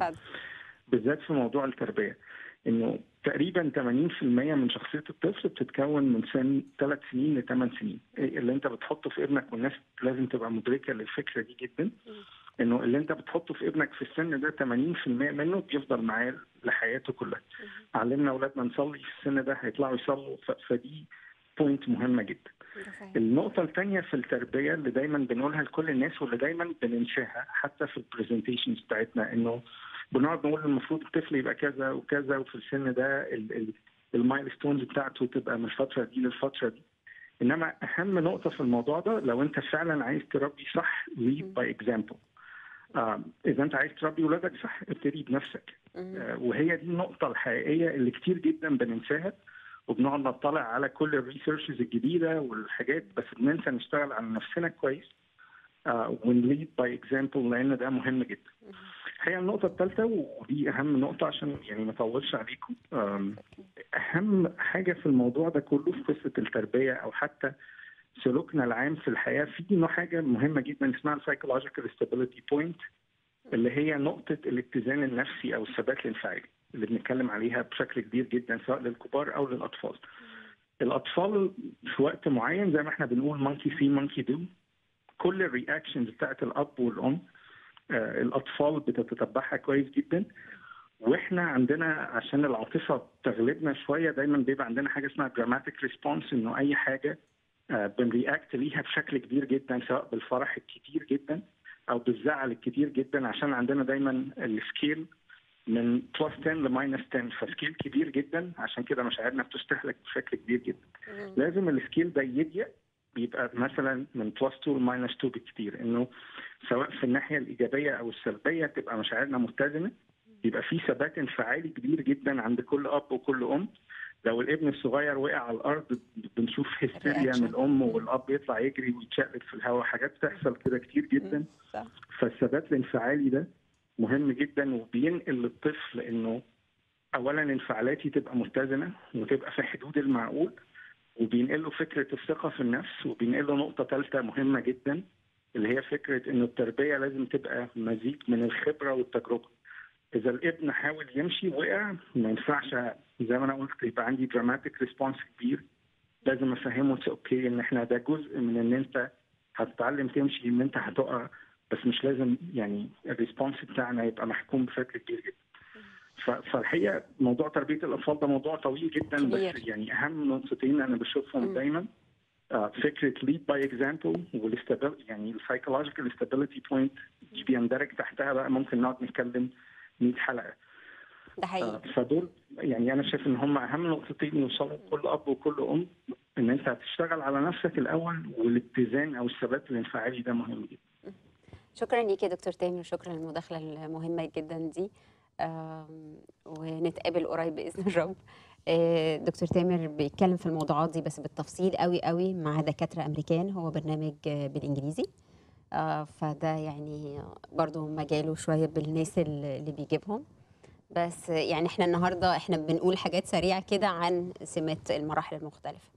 بالذات في موضوع التربيه انه تقريبا 80% من شخصيه الطفل بتتكون من سن ثلاث سنين لثمان سنين إيه اللي انت بتحطه في ابنك والناس لازم تبقى مدركه للفكره دي جدا انه اللي انت بتحطه في ابنك في السن ده 80% منه بيفضل معاه لحياته كلها. علمنا اولادنا نصلي في السن ده هيطلعوا يصلوا فدي بوينت مهمه جدا. النقطة الثانية في التربية اللي دايما بنقولها لكل الناس واللي دايما بننشاها حتى في البرزنتيشنز بتاعتنا انه بنقعد نقول المفروض الطفل يبقى كذا وكذا وفي السن ده المايلستونز بتاعته تبقى من الفترة دي للفترة دي. انما اهم نقطة في الموضوع ده لو انت فعلا عايز تربي صح ليد باي اكزامبل. آه اذا انت عايز تربي ولادك صح ابتدي بنفسك آه وهي دي النقطه الحقيقيه اللي كتير جدا بننساها وبنقعد نطلع على كل الريسيرشز الجديده والحاجات بس بننسى نشتغل على نفسنا كويس آه، ونليد باي اكزامبل لان ده مهم جدا. هي النقطه الثالثه ودي اهم نقطه عشان يعني ما اطولش عليكم اهم حاجه في الموضوع ده كله في قصه التربيه او حتى سلوكنا العام في الحياه في نوع حاجه مهمه جدا اسمها السايكولوجيكال ستابيليتي بوينت اللي هي نقطه الاتزان النفسي او الثبات الانفعالي اللي بنتكلم عليها بشكل كبير جدا سواء للكبار او للاطفال. الاطفال في وقت معين زي ما احنا بنقول مونكي سي مونكي دو كل الرياكشنز بتاعت الاب والام آه الاطفال بتتتبعها كويس جدا واحنا عندنا عشان العاطفه تغلبنا شويه دايما بيبقى عندنا حاجه اسمها دراماتيك ريسبونس انه اي حاجه آه، بنرياكت ليها بشكل كبير جدا سواء بالفرح الكتير جدا او بالزعل الكتير جدا عشان عندنا دايما السكيل من بلس 10 لماينس 10 فسكيل كبير جدا عشان كده مشاعرنا بتستهلك بشكل كبير جدا لازم السكيل ده يضيق بيبقى مثلا من بلس 2 لماينس 2 بكتير انه سواء في الناحيه الايجابيه او السلبيه تبقى مشاعرنا متزنه يبقى في ثبات انفعالي كبير جدا عند كل اب وكل ام لو الابن الصغير وقع على الارض بنشوف هستيريا من الام والاب يطلع يجري ويتشقلب في الهواء حاجات بتحصل كده كتير جدا فالثبات الانفعالي ده مهم جدا وبينقل للطفل انه اولا انفعالاتي تبقى متزنه وتبقى في حدود المعقول وبينقل له فكره الثقه في النفس وبينقل له نقطه ثالثه مهمه جدا اللي هي فكره ان التربيه لازم تبقى مزيج من الخبره والتجربه اذا الابن حاول يمشي وقع ما ينفعش زي ما انا قلت يبقى عندي دراماتيك ريسبونس كبير لازم افهمه اتس اوكي ان احنا ده جزء من ان انت هتتعلم تمشي ان انت هتقع بس مش لازم يعني الريسبونس بتاعنا يبقى محكوم بشكل كبير جدا. فالحقيقه موضوع تربيه الاطفال ده موضوع طويل جدا كبير. بس يعني اهم نقطتين انا بشوفهم دايما آه، فكره ليد باي اكزامبل والاستابل يعني السايكولوجيكال استابيليتي بوينت دي بيندرج تحتها بقى ممكن نقعد نتكلم 100 حلقه. ده حقيقي فدول يعني انا شايف ان هم اهم نقطتين يوصلوا كل اب وكل ام ان انت هتشتغل على نفسك الاول والاتزان او الثبات الانفعالي ده مهم جدا شكرا ليك يا دكتور تامر شكرا للمداخله المهمه جدا دي ونتقابل قريب باذن الرب آه، دكتور تامر بيتكلم في الموضوعات دي بس بالتفصيل قوي قوي مع دكاتره امريكان هو برنامج بالانجليزي آه، فده يعني برضو مجاله شويه بالناس اللي بيجيبهم بس يعني احنا النهارده احنا بنقول حاجات سريعه كده عن سمات المراحل المختلفه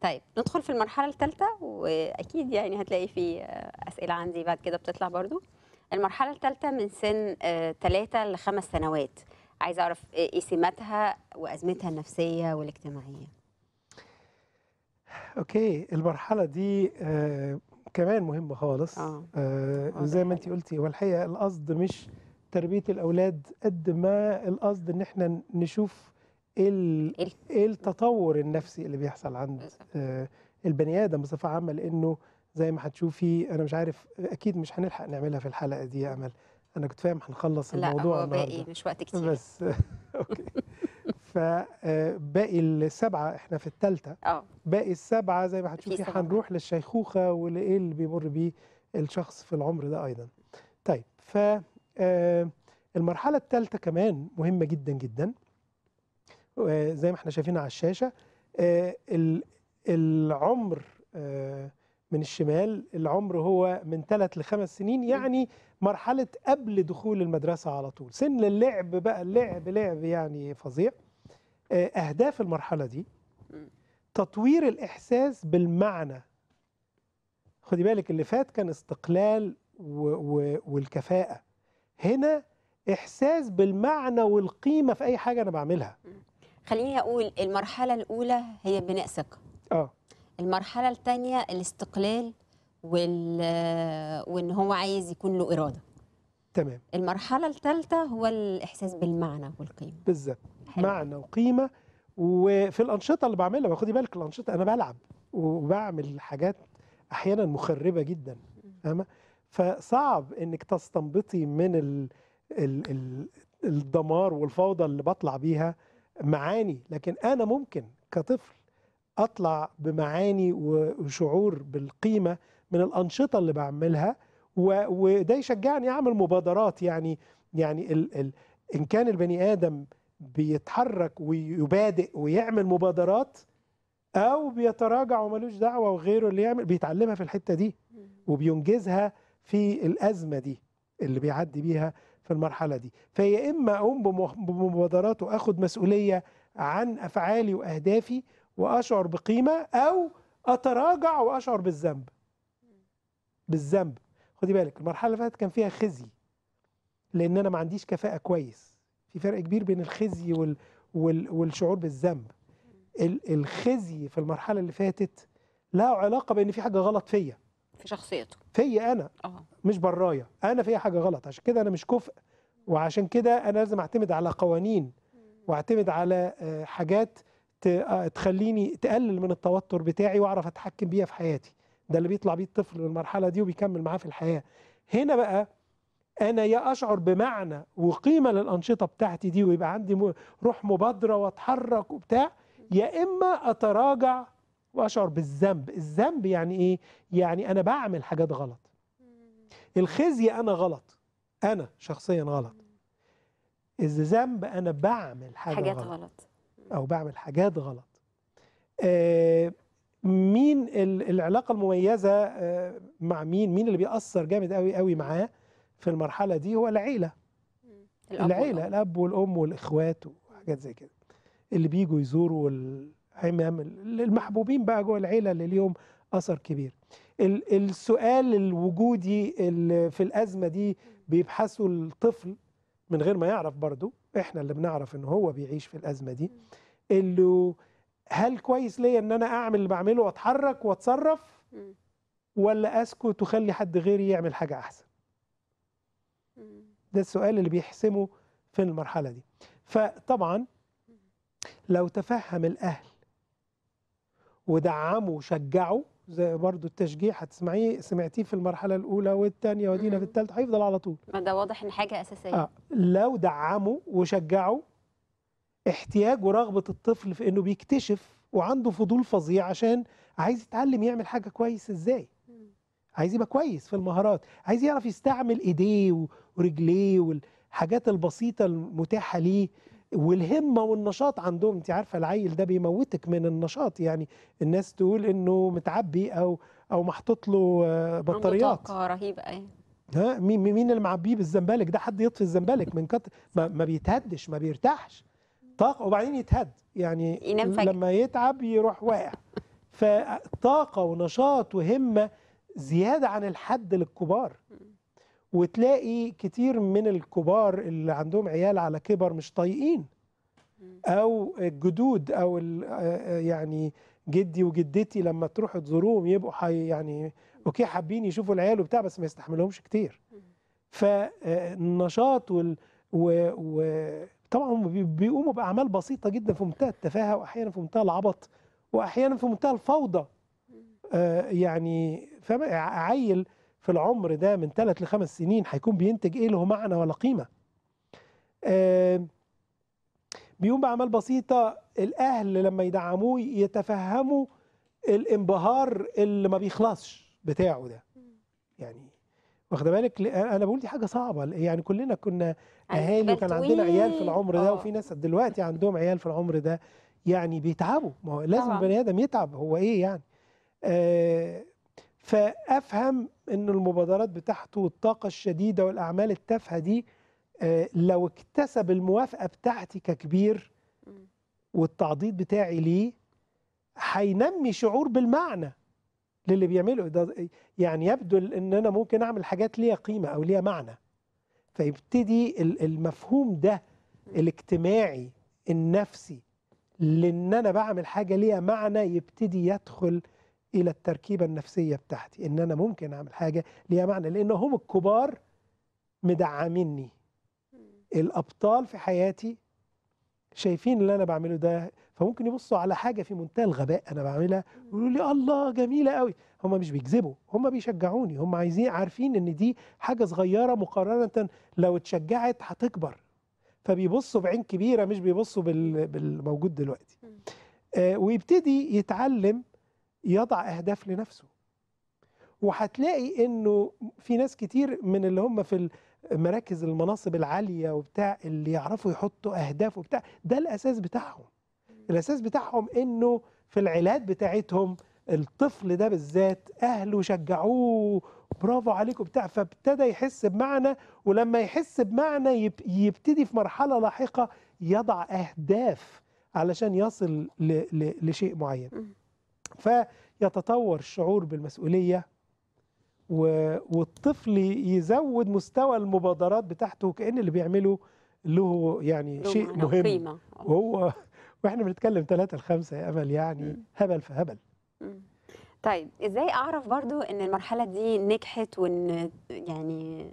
طيب ندخل في المرحله الثالثه واكيد يعني هتلاقي في اسئله عندي بعد كده بتطلع برضو المرحله الثالثه من سن 3 ل 5 سنوات عايزه اعرف آه، ايه سماتها وازمتها النفسيه والاجتماعيه اوكي المرحله دي آه كمان مهمه خالص آه. آه زي ما انت يعني. قلتي هو الحقيقه القصد مش تربيه الاولاد قد ما القصد ان احنا نشوف ايه ايه التطور النفسي اللي بيحصل عند آه، البني ادم بصفه عامه لانه زي ما هتشوفي انا مش عارف اكيد مش هنلحق نعملها في الحلقه دي يا امل انا كنت فاهم هنخلص الموضوع لا باقي مش وقت كتير بس <laughs> اوكي فباقي آه، السبعه احنا في الثالثه اه باقي السبعه زي ما هتشوفي هنروح للشيخوخه ولايه اللي بيمر بيه الشخص في العمر ده ايضا طيب ف آه، المرحلة الثالثة كمان مهمة جدا جدا آه، زي ما احنا شايفين على الشاشة آه، العمر من الشمال العمر هو من ثلاث لخمس سنين يعني مرحلة قبل دخول المدرسة على طول سن اللعب بقى اللعب لعب يعني فظيع أهداف المرحلة دي تطوير الإحساس بالمعنى خدي بالك اللي فات كان استقلال والكفاءة هنا احساس بالمعنى والقيمه في اي حاجه انا بعملها خليني اقول المرحله الاولى هي بناء ثقه اه المرحله الثانيه الاستقلال وال آه، وان هو عايز يكون له اراده تمام المرحله الثالثه هو الاحساس بالمعنى والقيمه بالظبط معنى وقيمه وفي الانشطه اللي بعملها ما خدي بالك الانشطه انا بلعب وبعمل حاجات احيانا مخربه جدا فاهمه فصعب انك تستنبطي من ال ال ال الدمار والفوضى اللي بطلع بيها معاني لكن انا ممكن كطفل اطلع بمعاني وشعور بالقيمه من الانشطه اللي بعملها وده يشجعني اعمل مبادرات يعني يعني ال ال ان كان البني ادم بيتحرك ويبادئ ويعمل مبادرات او بيتراجع وملوش دعوه وغيره اللي يعمل بيتعلمها في الحته دي وبينجزها في الأزمة دي اللي بيعدي بيها في المرحلة دي فيا إما أقوم بمبادرات وأخد مسؤولية عن أفعالي وأهدافي وأشعر بقيمة أو أتراجع وأشعر بالذنب بالذنب خدي بالك المرحلة اللي فاتت كان فيها خزي لأن أنا ما عنديش كفاءة كويس في فرق كبير بين الخزي وال... والشعور بالذنب الخزي في المرحلة اللي فاتت له علاقة بأن في حاجة غلط فيا في شخصيته فيا انا أوه. مش برايا انا فيا حاجه غلط عشان كده انا مش كفء وعشان كده انا لازم اعتمد على قوانين واعتمد على آه، حاجات آه، تخليني تقلل من التوتر بتاعي واعرف اتحكم بيها في حياتي ده اللي بيطلع بيه الطفل للمرحله دي وبيكمل معاه في الحياه هنا بقى انا يا اشعر بمعنى وقيمه للانشطه بتاعتي دي ويبقى عندي روح مبادره واتحرك وبتاع يا اما اتراجع واشعر بالذنب الذنب يعني ايه يعني انا بعمل حاجات غلط الخزي انا غلط انا شخصيا غلط الذنب انا بعمل حاجه حاجات غلط, غلط. او بعمل حاجات غلط آه مين العلاقه المميزه آه مع مين مين اللي بيأثر جامد قوي قوي معاه في المرحله دي هو العيله العيله والأم. الاب والام والاخوات وحاجات زي كده اللي بيجوا يزوروا عمام المحبوبين بقى جوه العيلة اللي ليهم أثر كبير السؤال الوجودي اللي في الأزمة دي بيبحثوا الطفل من غير ما يعرف برضه احنا اللي بنعرف ان هو بيعيش في الأزمة دي اللي هل كويس ليا ان انا اعمل اللي بعمله واتحرك واتصرف ولا اسكت وخلي حد غيري يعمل حاجة احسن ده السؤال اللي بيحسمه في المرحلة دي فطبعا لو تفهم الأهل ودعمه وشجعه زي برضو التشجيع هتسمعيه سمعتيه في المرحله الاولى والثانيه ودينا في الثالثه هيفضل على طول ما ده واضح ان حاجه اساسيه آه. لو دعمه وشجعه احتياج ورغبه الطفل في انه بيكتشف وعنده فضول فظيع عشان عايز يتعلم يعمل حاجه كويس ازاي عايز يبقى كويس في المهارات عايز يعرف يستعمل ايديه ورجليه والحاجات البسيطه المتاحه ليه والهمه والنشاط عندهم انت عارفه العيل ده بيموتك من النشاط يعني الناس تقول انه متعبي او او محطوط له آه، بطاريات عنده طاقه رهيبه أيوة. ها مين مين اللي معبيه بالزنبلك ده حد يطفي الزنبلك من كتر ما, ما بيتهدش ما بيرتاحش طاقه وبعدين يتهد يعني لما يتعب يروح واقع فطاقه ونشاط وهمه زياده عن الحد للكبار وتلاقي كتير من الكبار اللي عندهم عيال على كبر مش طايقين او الجدود او آه، يعني جدي وجدتي لما تروح تزورهم يبقوا حي يعني اوكي حابين يشوفوا العيال وبتاع بس ما يستحملهمش كتير فالنشاط آه، وال و... و... طبعا هم بيقوموا باعمال بسيطه جدا في منتهى التفاهه واحيانا في منتهى العبط واحيانا في منتهى الفوضى آه، يعني فاهم عيل في العمر ده من ثلاث لخمس سنين هيكون بينتج ايه له معنى ولا قيمه آه بيقوم باعمال بسيطه الاهل لما يدعموه يتفهموا الانبهار اللي ما بيخلصش بتاعه ده يعني واخد بالك انا بقول دي حاجه صعبه يعني كلنا كنا اهالي كان عندنا عيال في العمر ده آه. وفي ناس دلوقتي عندهم عيال في العمر ده يعني بيتعبوا ما هو لازم البني ادم يتعب هو ايه يعني آه فافهم ان المبادرات بتاعته والطاقه الشديده والاعمال التافهه دي آه، لو اكتسب الموافقه بتاعتي ككبير والتعضيد بتاعي ليه هينمي شعور بالمعنى للي بيعمله ده يعني يبدو ان انا ممكن اعمل حاجات ليها قيمه او ليها معنى فيبتدي المفهوم ده الاجتماعي النفسي لان انا بعمل حاجه ليها معنى يبتدي يدخل الى التركيبه النفسيه بتاعتي ان انا ممكن اعمل حاجه ليها معنى لان هم الكبار مدعميني الابطال في حياتي شايفين اللي انا بعمله ده فممكن يبصوا على حاجه في منتهى الغباء انا بعملها يقولوا لي الله جميله قوي هم مش بيكذبوا هم بيشجعوني هم عايزين عارفين ان دي حاجه صغيره مقارنه لو اتشجعت هتكبر فبيبصوا بعين كبيره مش بيبصوا بالموجود دلوقتي آه ويبتدي يتعلم يضع اهداف لنفسه وهتلاقي انه في ناس كتير من اللي هم في مراكز المناصب العاليه وبتاع اللي يعرفوا يحطوا اهداف وبتاع ده الاساس بتاعهم الاساس بتاعهم انه في العلاج بتاعتهم الطفل ده بالذات اهله شجعوه برافو عليكم بتاع فابتدى يحس بمعنى ولما يحس بمعنى يبتدي في مرحله لاحقه يضع اهداف علشان يصل لشيء معين فيتطور الشعور بالمسؤولية والطفل يزود مستوى المبادرات بتاعته كأن اللي بيعمله له يعني شيء مهم قيمة. وهو <laughs> واحنا بنتكلم ثلاثة لخمسة يا أمل يعني هبل فهبل طيب ازاي اعرف برضو ان المرحله دي نجحت وان يعني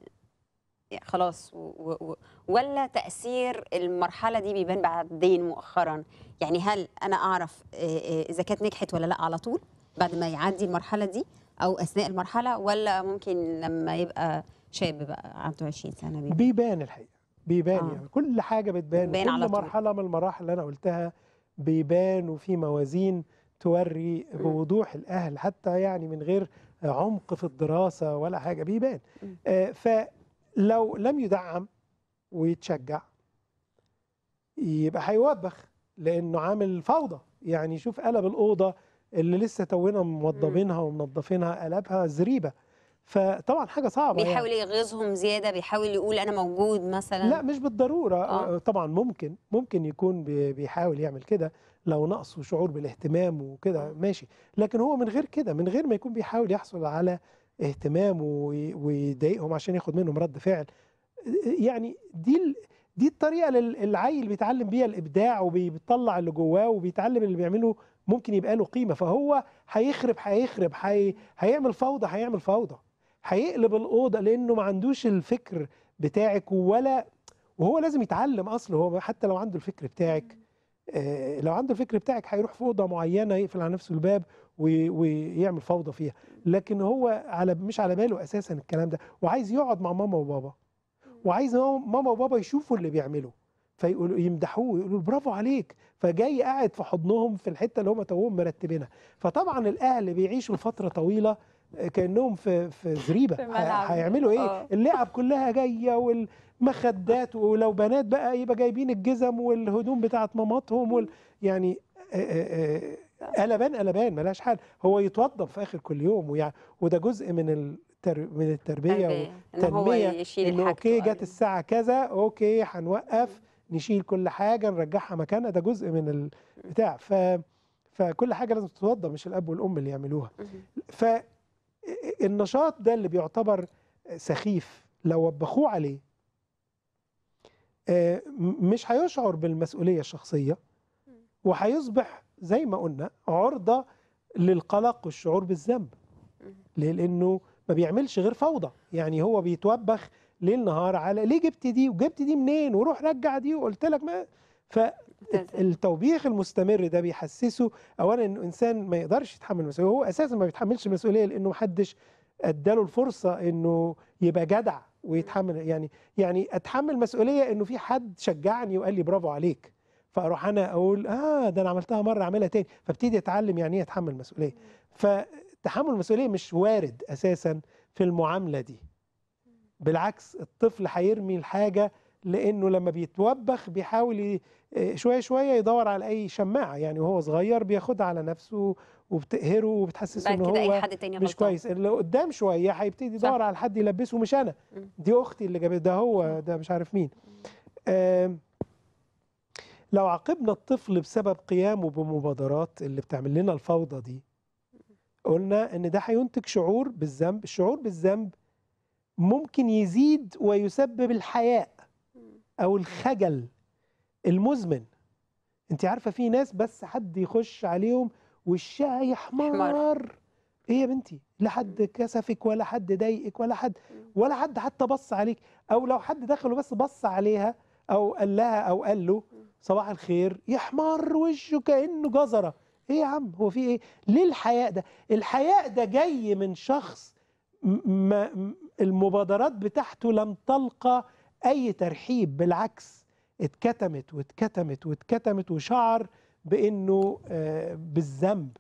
يعني خلاص و و ولا تاثير المرحله دي بيبان بعدين مؤخرا يعني هل انا اعرف آه، آه، اذا كانت نجحت ولا لا على طول بعد ما يعدي المرحله دي او اثناء المرحله ولا ممكن لما يبقى شاب بقى عنده 20 سنه بيبان, بيبان الحقيقه بيبان آه. يعني كل حاجه بتبان بيبان كل على طول. مرحله من المراحل اللي انا قلتها بيبان وفي موازين توري بوضوح الاهل حتى يعني من غير عمق في الدراسه ولا حاجه بيبان آه ف لو لم يدعم ويتشجع يبقى هيوبخ لانه عامل فوضى يعني شوف قلب الاوضه اللي لسه تونا موضبينها ومنظفينها قلبها زريبه فطبعا حاجه صعبه يعني. بيحاول يعني. يغيظهم زياده بيحاول يقول انا موجود مثلا لا مش بالضروره آه. طبعا ممكن ممكن يكون بيحاول يعمل كده لو نقصه شعور بالاهتمام وكده آه. ماشي لكن هو من غير كده من غير ما يكون بيحاول يحصل على اهتمام ويضايقهم عشان ياخد منهم رد فعل يعني دي دي الطريقه اللي العيل بيتعلم بيها الابداع وبيطلع اللي جواه وبيتعلم اللي بيعمله ممكن يبقى له قيمه فهو هيخرب هيخرب هيعمل فوضى هيعمل فوضى هيقلب الاوضه لانه ما عندوش الفكر بتاعك ولا وهو لازم يتعلم اصل هو حتى لو عنده الفكر بتاعك آه، لو عنده الفكر بتاعك هيروح في اوضه معينه يقفل على نفسه الباب ويعمل فوضى فيها لكن هو على مش على باله اساسا الكلام ده وعايز يقعد مع ماما وبابا وعايز ماما وبابا يشوفوا اللي بيعمله فيقولوا يمدحوه يقولوا برافو عليك فجاي قاعد في حضنهم في الحته اللي هم توهم مرتبينها فطبعا الاهل بيعيشوا فتره طويله كانهم في في زريبه هيعملوا ايه آه. اللعب كلها جايه والمخدات ولو بنات بقى يبقى جايبين الجزم والهدوم بتاعه ماماتهم وال يعني آآ آه، آآ آه، <laughs> قلبان قلبان ملهاش حل هو يتوضب في اخر كل يوم ويع... وده جزء من التر... من التربيه والتنميه ان اوكي جت الساعه كذا اوكي هنوقف نشيل كل حاجه نرجعها مكانها ده جزء من البتاع ف فكل حاجه لازم تتوضى مش الاب والام اللي يعملوها فالنشاط ده اللي بيعتبر سخيف لو وبخوه عليه آه، مش هيشعر بالمسؤوليه الشخصيه وهيصبح زي ما قلنا عرضة للقلق والشعور بالذنب ليه لأنه ما بيعملش غير فوضى يعني هو بيتوبخ ليل نهار على ليه جبت دي وجبت دي منين وروح رجع دي وقلت لك ما فالتوبيخ المستمر ده بيحسسه اولا انه انسان ما يقدرش يتحمل المسؤوليه هو اساسا ما بيتحملش المسؤوليه لانه محدش اداله الفرصه انه يبقى جدع ويتحمل يعني يعني اتحمل مسؤوليه انه في حد شجعني وقال لي برافو عليك فاروح انا اقول اه ده انا عملتها مره اعملها تاني فابتدي اتعلم يعني ايه اتحمل مسؤوليه فتحمل المسؤوليه مش وارد اساسا في المعامله دي بالعكس الطفل هيرمي الحاجه لانه لما بيتوبخ بيحاول شويه شويه يدور على اي شماعه يعني وهو صغير بياخدها على نفسه وبتقهره وبتحسسه ان هو أي حد تاني مش كويس اللي قدام شويه هيبتدي يدور على حد يلبسه مش انا دي اختي اللي جابت ده هو ده مش عارف مين آه لو عاقبنا الطفل بسبب قيامه بمبادرات اللي بتعمل لنا الفوضى دي قلنا ان ده هينتج شعور بالذنب الشعور بالذنب ممكن يزيد ويسبب الحياء او الخجل المزمن انت عارفه في ناس بس حد يخش عليهم وشها يحمر ايه يا بنتي لا حد كسفك ولا حد ضايقك ولا حد ولا حد حتى بص عليك او لو حد دخل وبس بص عليها أو قال لها أو قال له صباح الخير يحمر وشه كأنه جزرة إيه يا عم هو في إيه ليه الحياء ده الحياء ده جاي من شخص ما المبادرات بتاعته لم تلقى أي ترحيب بالعكس اتكتمت واتكتمت واتكتمت وشعر بأنه آه، بالذنب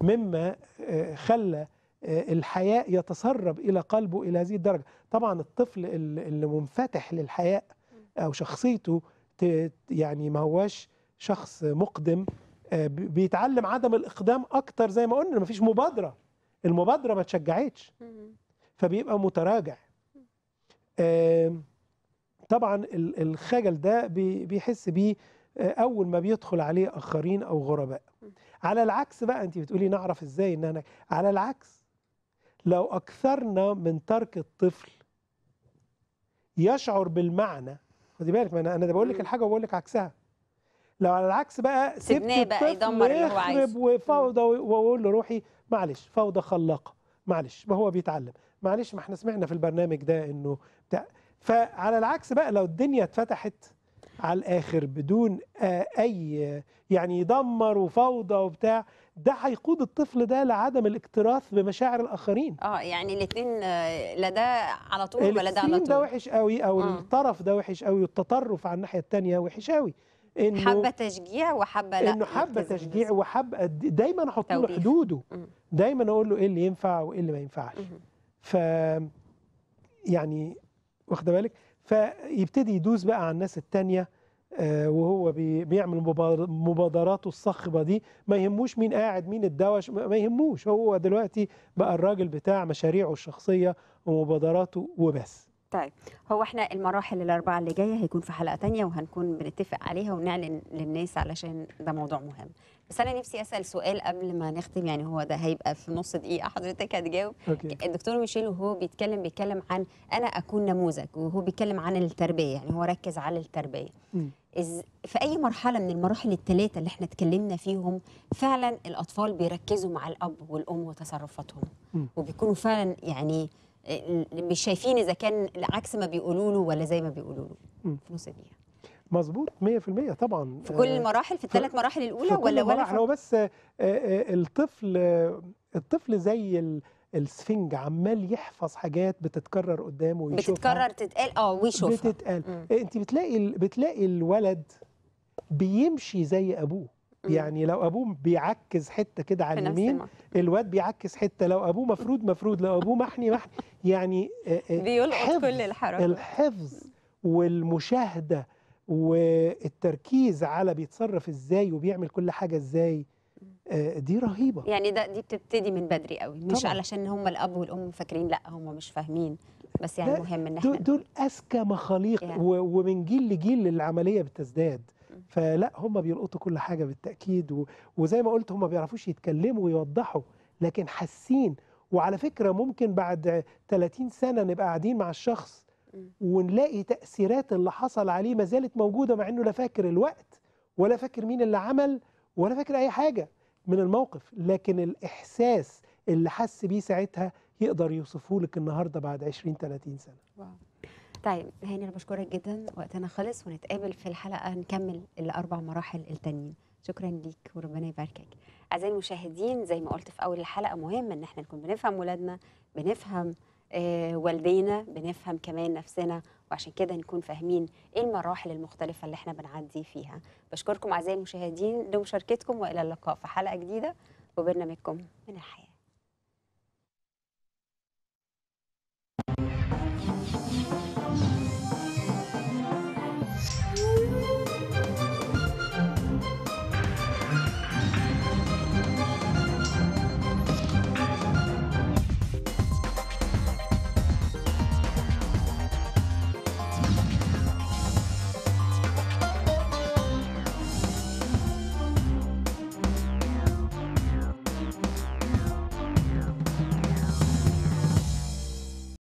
مما آه، خلى آه، الحياء يتسرب إلى قلبه إلى هذه الدرجة طبعا الطفل اللي منفتح للحياء او شخصيته يعني ما هواش شخص مقدم آه، بيتعلم عدم الاقدام اكتر زي ما قلنا ما فيش مبادره المبادره ما تشجعتش فبيبقى متراجع طبعا الخجل ده بيحس بيه آه، اول ما بيدخل عليه اخرين او غرباء على العكس بقى انت بتقولي نعرف ازاي ان انا على العكس لو اكثرنا من ترك الطفل يشعر بالمعنى خدي بالك ما انا انا بقول لك الحاجه وبقول لك عكسها لو على العكس بقى سبت بقى يدمر اللي هو عايزه وفوضى واقول له روحي معلش فوضى خلاقه معلش ما هو بيتعلم معلش ما احنا سمعنا في البرنامج ده انه بتاع فعلى العكس بقى لو الدنيا اتفتحت على الاخر بدون اي يعني يدمر وفوضى وبتاع ده هيقود الطفل ده لعدم الاكتراث بمشاعر الاخرين اه يعني الاثنين آه، لا ده على طول ولا ده على طول ده وحش قوي او آه. الطرف ده وحش قوي والتطرف على الناحيه الثانيه وحش قوي انه حبه تشجيع وحبه لا انه حبه تشجيع وحبه إيه، دايما احط له حدوده دايما اقول له ايه اللي ينفع وايه اللي ما ينفعش ف يعني واخده بالك فيبتدي يدوس بقى على الناس الثانيه آه، وهو بيعمل مبادراته الصخبه دي ما يهموش مين قاعد مين الدوش ما يهموش هو دلوقتي بقى الراجل بتاع مشاريعه الشخصيه ومبادراته وبس طيب هو احنا المراحل الاربعه اللي جايه هيكون في حلقه تانية وهنكون بنتفق عليها ونعلن للناس علشان ده موضوع مهم بس انا نفسي اسال سؤال قبل ما نختم يعني هو ده هيبقى في نص دقيقه حضرتك هتجاوب أوكي. الدكتور ميشيل وهو بيتكلم بيتكلم عن انا اكون نموذج وهو بيتكلم عن التربيه يعني هو ركز على التربيه م. في اي مرحله من المراحل الثلاثه اللي احنا اتكلمنا فيهم فعلا الاطفال بيركزوا مع الاب والام وتصرفاتهم وبيكونوا فعلا يعني آه، مش شايفين اذا كان العكس ما بيقولوا له ولا زي ما بيقولوا له في نص مظبوط 100% طبعا في كل المراحل آه، في الثلاث مراحل الاولى في ولا ولا هو بس آه، الطفل الطفل زي السفنج عمال يحفظ حاجات بتتكرر قدامه ويشوفها بتتكرر تتقال اه ويشوفها بتتقال إيه، انت بتلاقي بتلاقي الولد بيمشي زي ابوه يعني لو ابوه بيعكز حته كده على اليمين الواد بيعكز حته لو ابوه مفرود مفرود لو ابوه محني محني يعني آه، آه، بيلقط كل الحركه الحفظ والمشاهده والتركيز على بيتصرف ازاي وبيعمل كل حاجه ازاي آه، دي رهيبه يعني ده دي بتبتدي من بدري قوي مش طبعا. علشان هم الاب والام فاكرين لا هم مش فاهمين بس يعني مهم ان احنا دول اذكى مخاليق يعني. ومن جيل لجيل العمليه بتزداد فلا هم بيلقطوا كل حاجه بالتاكيد وزي ما قلت هم ما بيعرفوش يتكلموا ويوضحوا لكن حاسين وعلى فكره ممكن بعد 30 سنه نبقى قاعدين مع الشخص ونلاقي تاثيرات اللي حصل عليه ما زالت موجوده مع انه لا فاكر الوقت ولا فاكر مين اللي عمل ولا فاكر اي حاجه من الموقف لكن الإحساس اللي حس بيه ساعتها يقدر يوصفه لك النهارده بعد 20 30 سنه واو. طيب هاني انا بشكرك جدا وقتنا خلص ونتقابل في الحلقه نكمل الاربع مراحل التانيين شكرا ليك وربنا يباركك اعزائي المشاهدين زي ما قلت في اول الحلقه مهم ان احنا نكون بنفهم ولادنا بنفهم آه، والدينا بنفهم كمان نفسنا وعشان كده نكون فاهمين ايه المراحل المختلفه اللي احنا بنعدي فيها بشكركم اعزائي المشاهدين لمشاركتكم والى اللقاء في حلقه جديده وبرنامجكم من الحياه